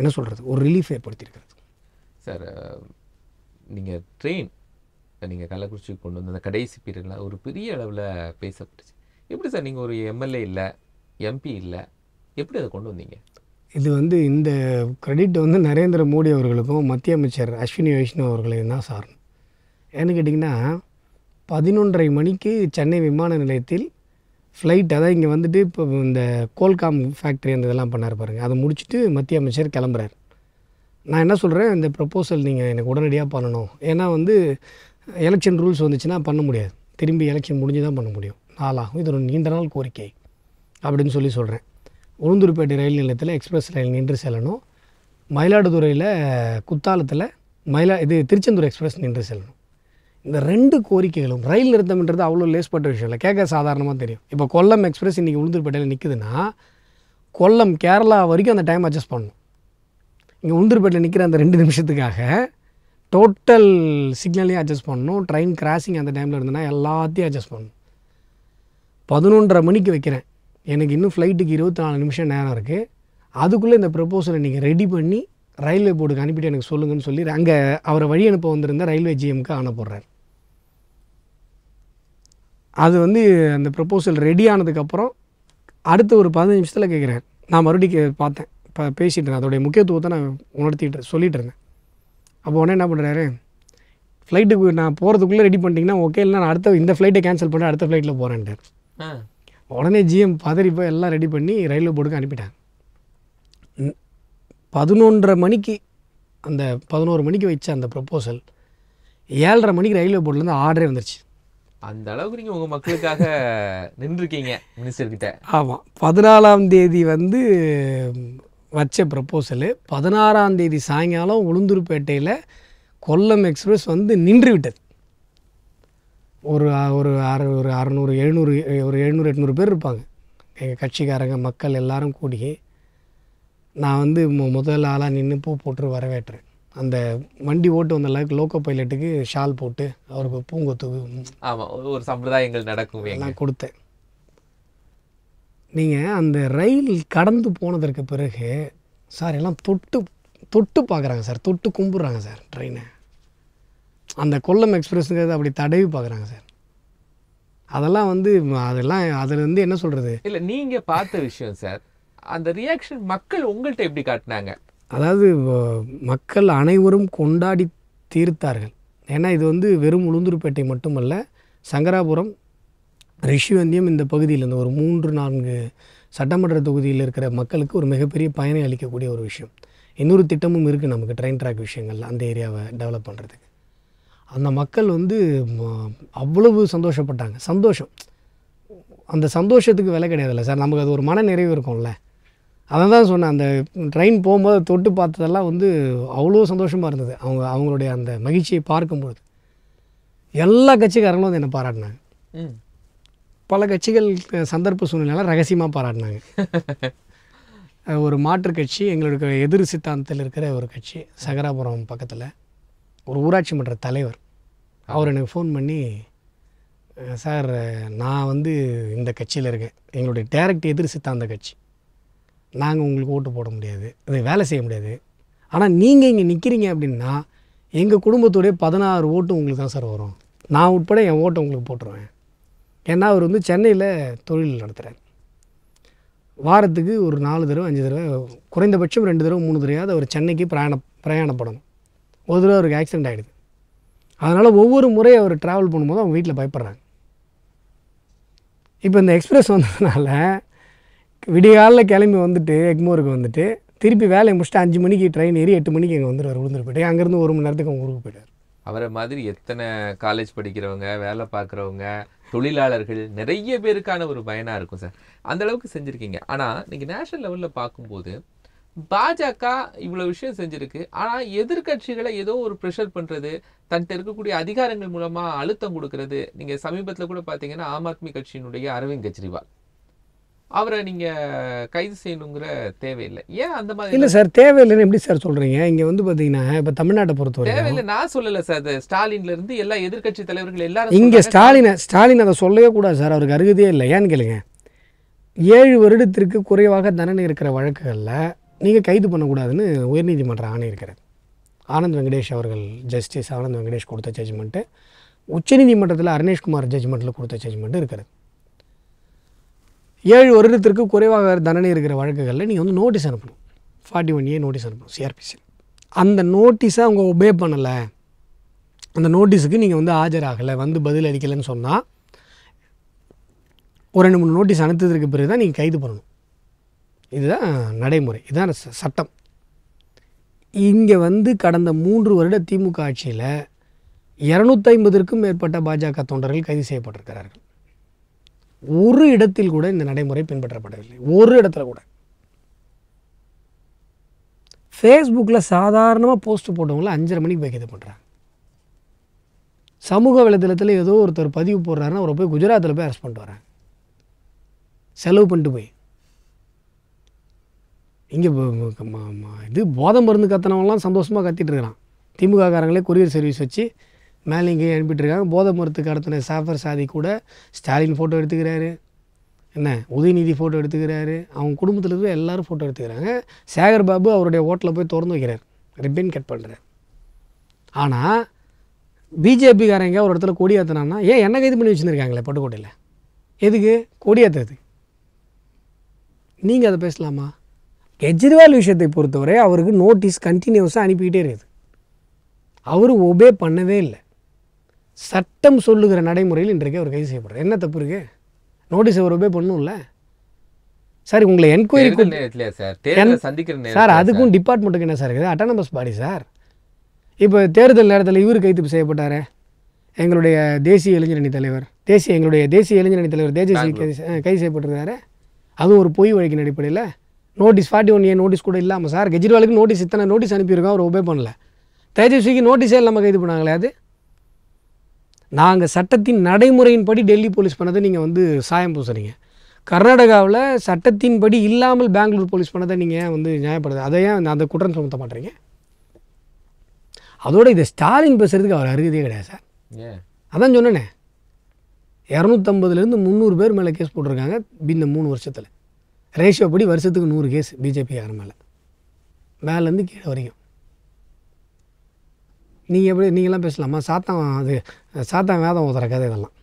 S1: என்ன சொல்கிறது ஒரு ரிலீஃப் ஏற்படுத்தியிருக்கிறது சார்
S2: நீங்கள் ட்ரெயின் நீங்கள் கள்ளக்குறிச்சி கொண்டு வந்த கடைசி பீரியடில் ஒரு பெரிய அளவில் பேசப்பட்டுச்சு எப்படி சார் நீங்கள் ஒரு எம்எல்ஏ இல்லை எம்பி இல்லை எப்படி அதை கொண்டு வந்தீங்க
S1: இது வந்து இந்த கிரெடிட் வந்து நரேந்திர மோடி அவர்களுக்கும் மத்திய அமைச்சர் அஸ்வினி வைஷ்ணவ் அவர்களையும் தான் சார் ஏன்னு கேட்டிங்கன்னா பதினொன்றரை மணிக்கு சென்னை விமான நிலையத்தில் ஃப்ளைட் அதான் இங்கே வந்துட்டு இப்போ இந்த கோல்காம் ஃபேக்ட்ரி அந்த இதெல்லாம் பண்ணார் பாருங்கள் அதை முடிச்சுட்டு மத்திய அமைச்சர் கிளம்புறார் நான் என்ன சொல்கிறேன் இந்த ப்ரப்போசல் நீங்கள் எனக்கு உடனடியாக பண்ணணும் ஏன்னா வந்து எலெக்ஷன் ரூல்ஸ் வந்துச்சுன்னா பண்ண முடியாது திரும்பி எலெக்ஷன் முடிஞ்சு தான் பண்ண முடியும் நாளாகும் இது ஒரு நீண்ட நாள் கோரிக்கை அப்படின்னு சொல்லி சொல்கிறேன் உளுந்தூர்பேட்டை ரயில் நிலையத்தில் எக்ஸ்பிரஸ் ரயில் நின்று செல்லணும் மயிலாடுதுறையில் குத்தாலத்தில் மயிலா இது திருச்செந்தூர் எக்ஸ்பிரஸ் நின்று செல்லணும் இந்த ரெண்டு கோரிக்கைகளும் ரயில் நிறுத்தம்ன்றது அவ்வளோ லேஸ்பட்ட விஷயம் இல்லை கேட்க சாதாரணமாக தெரியும் இப்போ கொல்லம் எக்ஸ்பிரஸ் இன்றைக்கி உளுந்தூர்பேட்டையில் நிற்குதுன்னா கொல்லம் கேரளா வரைக்கும் அந்த டைம் அட்ஜஸ்ட் பண்ணணும் இங்கே உளுந்தூர்பேட்டையில் நிற்கிற அந்த ரெண்டு நிமிஷத்துக்காக டோட்டல் சிக்னலையும் அட்ஜஸ்ட் பண்ணணும் ட்ரெயின் கிராசிங் அந்த டைமில் இருந்ததுன்னா எல்லாத்தையும் அட்ஜஸ்ட் பண்ணணும் பதினொன்றரை மணிக்கு வைக்கிறேன் எனக்கு இன்னும் ஃப்ளைட்டுக்கு இருபத்தி நாலு நிமிஷம் நேரம் இருக்குது அதுக்குள்ளே இந்த ப்ரப்போசலை நீங்கள் ரெடி பண்ணி ரயில்வே போர்டுக்கு அனுப்பிட்டு எனக்கு சொல்லுங்கன்னு சொல்லி அங்கே அவரை வழி அனுப்ப வந்திருந்த ரயில்வே ஜிஎம்க்கு அனுப்புடுறாரு அது வந்து அந்த ப்ரப்போசல் ரெடி ஆனதுக்கப்புறம் அடுத்த ஒரு பதினஞ்சு நிமிஷத்தில் கேட்குறேன் நான் மறுபடியும் பார்த்தேன் இப்போ பேசிகிட்டு இருந்தேன் அதோடைய முக்கியத்துவத்தை நான் உணர்த்திட்டு சொல்லிகிட்டு இருந்தேன் அப்போ உடனே என்ன பண்ணுறாரு ஃப்ளைட்டுக்கு நான் போகிறதுக்குள்ளே ரெடி பண்ணிட்டீங்கன்னா ஓகே இல்லை நான் அடுத்த இந்த ஃப்ளைட்டை கேன்சல் பண்ணி அடுத்த ஃப்ளைட்டில் போகிறேன்ட்டார் உடனே ஜிஎம் பதறி போய் எல்லாம் ரெடி பண்ணி ரயில்வே போர்டுக்கு அனுப்பிட்டாங்க பதினொன்றரை மணிக்கு அந்த பதினோரு மணிக்கு வச்ச அந்த ப்ரப்போசல் ஏழரை மணிக்கு ரயில்வே போர்ட்லேருந்து ஆர்டரே வந்துருச்சு
S2: அந்த அளவுக்கு நீங்கள் உங்கள் மக்களுக்காக நின்றுருக்கீங்க மினிஸ்டர்கிட்ட
S1: ஆமாம் பதினாலாம் தேதி வந்து வச்ச ப்ரப்போசலு பதினாறாம் தேதி சாயங்காலம் உளுந்தூர்பேட்டையில் கொல்லம் எக்ஸ்பிரஸ் வந்து நின்று விட்டது ஒரு ஒரு அறு ஒரு அறநூறு எழுநூறு ஒரு எழுநூறு எட்நூறு பேர் இருப்பாங்க எங்கள் கட்சிக்காரங்க மக்கள் எல்லாரும் கூடி நான் வந்து முதல் ஆளாக நின்று பூ போட்டு வரவேற்றேன் அந்த வண்டி ஓட்டு வந்த அளவுக்கு லோக்கோ பைலட்டுக்கு ஷால் போட்டு அவருக்கு பூங்கொத்துக்கு
S2: ஆமாம் ஒரு சம்பிரதாயங்கள் நடக்கும் நான் கொடுத்தேன்
S1: நீங்கள் அந்த ரயில் கடந்து போனதற்கு பிறகு சார் எல்லாம் தொட்டு தொட்டு பார்க்குறாங்க சார் தொட்டு கும்பிட்றாங்க சார் ட்ரெயினை அந்த கொல்லம் எக்ஸ்பிரஸ்ங்கிறது அப்படி தடவி பார்க்குறாங்க சார் அதெல்லாம் வந்து அதெல்லாம் அதில் வந்து என்ன சொல்கிறது
S2: இல்லை நீங்கள் பார்த்த விஷயம் சார் அந்த ரியாக்ஷன் மக்கள் உங்கள்கிட்ட எப்படி காட்டினாங்க
S1: அதாவது மக்கள் அனைவரும் கொண்டாடி தீர்த்தார்கள் ஏன்னா இது வந்து வெறும் உளுந்தூர்பேட்டை மட்டுமல்ல சங்கராபுரம் ரிஷிவந்தியம் இந்த பகுதியில் இந்த ஒரு மூன்று நான்கு சட்டமன்ற தொகுதியில் இருக்கிற மக்களுக்கு ஒரு மிகப்பெரிய பயனை அளிக்கக்கூடிய ஒரு விஷயம் இன்னொரு திட்டமும் இருக்குது நமக்கு ட்ரெயின் ட்ராக் விஷயங்கள் அந்த ஏரியாவை டெவலப் பண்ணுறதுக்கு அந்த மக்கள் வந்து அவ்வளவு சந்தோஷப்பட்டாங்க சந்தோஷம் அந்த சந்தோஷத்துக்கு விலை கிடையாதுல்ல சார் நமக்கு அது ஒரு மன நிறைவு இருக்கும்ல அதை தான் சொன்னேன் அந்த ட்ரெயின் போகும்போது தொட்டு பார்த்ததெல்லாம் வந்து அவ்வளோ சந்தோஷமாக இருந்தது அவங்க அவங்களுடைய அந்த மகிழ்ச்சியை பார்க்கும்பொழுது எல்லா கட்சிக்காரங்களும் வந்து என்னை பாராட்டினாங்க பல கட்சிகள் சந்தர்ப்ப சூழ்நிலையெல்லாம் ரகசியமாக பாராட்டினாங்க ஒரு மாற்று கட்சி எங்களுடைய எதிர் சித்தாந்தத்தில் இருக்கிற ஒரு கட்சி சகராபுரம் பக்கத்தில் ஒரு ஊராட்சி மன்ற தலைவர் அவர் எனக்கு ஃபோன் பண்ணி சார் நான் வந்து இந்த கட்சியில் இருக்கேன் எங்களுடைய டேரக்ட் எதிர் சித்தாந்த கட்சி நாங்கள் உங்களுக்கு ஓட்டு போட முடியாது அதை வேலை செய்ய முடியாது ஆனால் நீங்கள் இங்கே நிற்கிறீங்க அப்படின்னா எங்கள் குடும்பத்துடைய பதினாறு ஓட்டு உங்களுக்கு தான் சார் வரும் நான் உட்பட என் ஓட்டை உங்களுக்கு போட்டுருவேன் ஏன்னா அவர் வந்து சென்னையில் தொழில் நடத்துகிறார் வாரத்துக்கு ஒரு நாலு தடவை அஞ்சு தடவை குறைந்தபட்சம் ரெண்டு தடவை மூணு தடவையாவது அவர் சென்னைக்கு பிரயாண பிரயாணப்படணும் ஒரு தடவை அவருக்கு ஆக்சிடென்ட் ஆகிடுது அதனால் ஒவ்வொரு முறை அவர் ட்ராவல் பண்ணும்போது அவங்க வீட்டில் பயப்படுறாங்க இப்போ இந்த எக்ஸ்பிரஸ் வந்ததுனால விடிகாலில் கிளம்பி வந்துட்டு எக்மோருக்கு வந்துட்டு திருப்பி வேலையை முடிச்சுட்டு அஞ்சு மணிக்கு ட்ரெயின் ஏறி எட்டு மணிக்கு இங்கே வந்துடுவார் விழுந்துருப்பேட்டை அங்கேருந்து ஒரு மணி நேரத்துக்கு அவங்க ஊருக்கு போயிட்டார்
S2: அவரை மாதிரி எத்தனை காலேஜ் படிக்கிறவங்க வேலை பார்க்குறவங்க தொழிலாளர்கள் நிறைய பேருக்கான ஒரு பயனாக இருக்கும் சார் அந்த அளவுக்கு செஞ்சுருக்கீங்க ஆனால் நீங்கள் நேஷனல் லெவலில் பார்க்கும்போது பாஜக இவ்வளோ விஷயம் செஞ்சுருக்கு ஆனால் எதிர்கட்சிகளை ஏதோ ஒரு ப்ரெஷர் பண்ணுறது தன்கிட்ட இருக்கக்கூடிய அதிகாரங்கள் மூலமாக அழுத்தம் கொடுக்கறது நீங்கள் சமீபத்தில் கூட பார்த்தீங்கன்னா ஆம் ஆத்மி கட்சியினுடைய அரவிந்த் கெஜ்ரிவால் அவரை நீங்கள் கைது செய்யணுங்கிற தேவையில்லை ஏன் அந்த
S1: மாதிரி இல்லை சார் தேவையில்லைன்னு எப்படி சார் சொல்கிறீங்க இங்கே வந்து பார்த்தீங்கன்னா இப்போ தமிழ்நாட்டை பொறுத்தவரை தேவையில்லை
S2: நான் சொல்லலை சார் ஸ்டாலின்லேருந்து எல்லா எதிர்கட்சி தலைவர்கள் எல்லாரும் இங்கே ஸ்டாலினை
S1: ஸ்டாலின் அதை சொல்லவே கூடாது சார் அவருக்கு அருகதே இல்லை ஏன்னு கேளுங்க ஏழு வருடத்திற்கு குறைவாக தண்டனை இருக்கிற வழக்குகளில் நீங்கள் கைது பண்ணக்கூடாதுன்னு உயர்நீதிமன்றம் ஆணை இருக்கிறது ஆனந்த் வெங்கடேஷ் அவர்கள் ஜஸ்டிஸ் ஆனந்த் வெங்கடேஷ் கொடுத்த ஜட்ஜ்மெண்ட்டு உச்சநீதிமன்றத்தில் அருணேஷ்குமார் ஜட்ஜ்மெண்ட்டில் கொடுத்த ஜட்ஜ்மெண்ட்டு இருக்கிறது ஏழு வருடத்திற்கு குறைவாக தண்டனை இருக்கிற வழக்குகளில் நீங்கள் வந்து நோட்டீஸ் அனுப்பணும் ஃபார்ட்டி ஒன் ஏ நோட்டீஸ் அனுப்பணும் சிஆர்பிசி அந்த நோட்டீஸை அவங்க ஒபே பண்ணலை அந்த நோட்டீஸுக்கு நீங்கள் வந்து ஆஜராகலை வந்து பதில் அளிக்கலைன்னு சொன்னால் ஒரு ரெண்டு மூணு நோட்டீஸ் அனுப்புறதுக்கு பிறகு தான் நீங்கள் கைது பண்ணணும் இதுதான் நடைமுறை இதுதான் சட்டம் இங்கே வந்து கடந்த மூன்று வருட திமுக ஆட்சியில் இரநூத்தைம்பதற்கும் மேற்பட்ட பாஜக தொண்டர்கள் கைது செய்யப்பட்டிருக்கிறார்கள் ஒரு இடத்தில் கூட இந்த நடைமுறை பின்பற்றப்படவில்லை ஒரு இடத்துல கூட ஃபேஸ்புக்கில் சாதாரணமாக போஸ்ட் போட்டவங்கள அஞ்சரை மணிக்கு போய் இது பண்ணுறாங்க சமூக வலைதளத்தில் ஏதோ ஒருத்தர் பதிவு போடுறாருன்னா அவரை போய் குஜராத்தில் போய் அரெஸ்ட் பண்ணிட்டு வராங்க செலவு பண்ணிட்டு போய் இங்கே இது போதை மருந்து கத்தினவங்களாம் சந்தோஷமாக கத்திட்டு இருக்கிறான் திமுக காரங்களே கொரியர் சர்வீஸ் வச்சு மேலே இங்கே அனுப்பிட்டுருக்காங்க போதை மருத்து கடத்தின சாஃபர் சாதி கூட ஸ்டாலின் ஃபோட்டோ எடுத்துக்கிறாரு என்ன உதயநிதி ஃபோட்டோ எடுத்துக்கிறாரு அவங்க குடும்பத்தில் இருக்கிற எல்லோரும் ஃபோட்டோ எடுத்துக்கிறாங்க சேகர் பாபு அவருடைய ஹோட்டலில் போய் திறந்து வைக்கிறார் ரிப்பன் கட் பண்ணுறார் ஆனால் பிஜேபிக்காரங்க ஒரு இடத்துல கொடி ஏன் என்ன கைது பண்ணி வச்சுருக்காங்களே பட்டுக்கோட்டையில் எதுக்கு கொடி நீங்கள் அதை பேசலாமா கெஜ்ரிவால் விஷயத்தை பொறுத்தவரை அவருக்கு நோட்டீஸ் கண்டினியூஸாக அனுப்பிக்கிட்டே இருக்குது அவர் ஒபே பண்ணவே இல்லை சட்டம் சொல்லுகிற நடைமுறையில் இன்றைக்கு அவர் கைது செய்யப்படுறார் என்ன தப்பு இருக்கு நோட்டீஸ் அவர் ஒபே இல்லை சார் உங்களை என்கொயரி
S2: சார் சார் அதுக்கும்
S1: டிபார்ட்மெண்ட்டுக்கு என்ன சார் இருக்குது அட்டானமஸ் பாடி சார் இப்போ தேர்தல் நேரத்தில் இவர் கைது செய்யப்பட்டார் எங்களுடைய தேசிய அணி தலைவர் தேசிய எங்களுடைய தேசிய அணி தலைவர் தேஜஸ்வி கைது செய்யப்பட்டிருக்காரு அதுவும் ஒரு பொய் வழக்கின் அடிப்படையில் notice forty one A notice கூட இல்லாமல் சார் கெஜ்ரிவாலுக்கு நோட்டீஸ் இத்தனை நோட்டீஸ் அனுப்பியிருக்கோம் அவர் ஒபே பண்ணல தேஜஸ்விக்கு நோட்டீஸே இல்லாமல் கைது பண்ணாங்களே அது நாங்கள் சட்டத்தின் நடைமுறையின்படி டெல்லி போலீஸ் பண்ணதை நீங்கள் வந்து சாயம் பூசுறீங்க கர்நாடகாவில் சட்டத்தின்படி இல்லாமல் பெங்களூர் போலீஸ் பண்ணதை நீங்கள் வந்து நியாயப்படுது அதை ஏன் அந்த குற்றம் சுமத்த மாட்டேறீங்க அதோட இதை ஸ்டாலின் பேசுகிறதுக்கு அவர் அருகதே கிடையாது
S3: சார்
S1: அதான் சொன்னேனே இரநூத்தம்பதுலேருந்து முந்நூறு பேர் மேலே கேஸ் போட்டிருக்காங்க இந்த மூணு வருஷத்தில் ரேஷியோ படி வருஷத்துக்கு நூறு கேஸ் பிஜேபிக்கார மேலே மேலேருந்து கீழே வரைக்கும் நீங்கள் எப்படி நீங்களாம் பேசலாமா சாத்தான் அது சாத்தான் வேதம் ஊதுற கதை இதெல்லாம்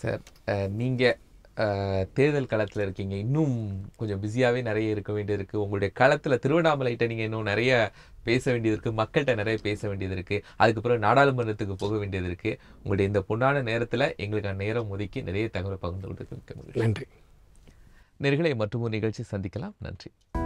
S1: சார் நீங்கள்
S2: தேர்தல் களத்தில் இருக்கீங்க இன்னும் கொஞ்சம் பிஸியாகவே நிறைய இருக்க வேண்டியது இருக்குது உங்களுடைய களத்தில் திருவண்ணாமலைகிட்ட நீங்கள் இன்னும் நிறைய பேச வேண்டியது இருக்குது மக்கள்கிட்ட நிறைய பேச வேண்டியது இருக்குது அதுக்கப்புறம் நாடாளுமன்றத்துக்கு போக வேண்டியது இருக்குது உங்களுடைய இந்த பொன்னான நேரத்தில் எங்களுக்கான நேரம் ஒதுக்கி நிறைய தகவல் பகிர்ந்து கொடுத்து நன்றி நேர்களை மற்றும் நிகழ்ச்சி சந்திக்கலாம் நன்றி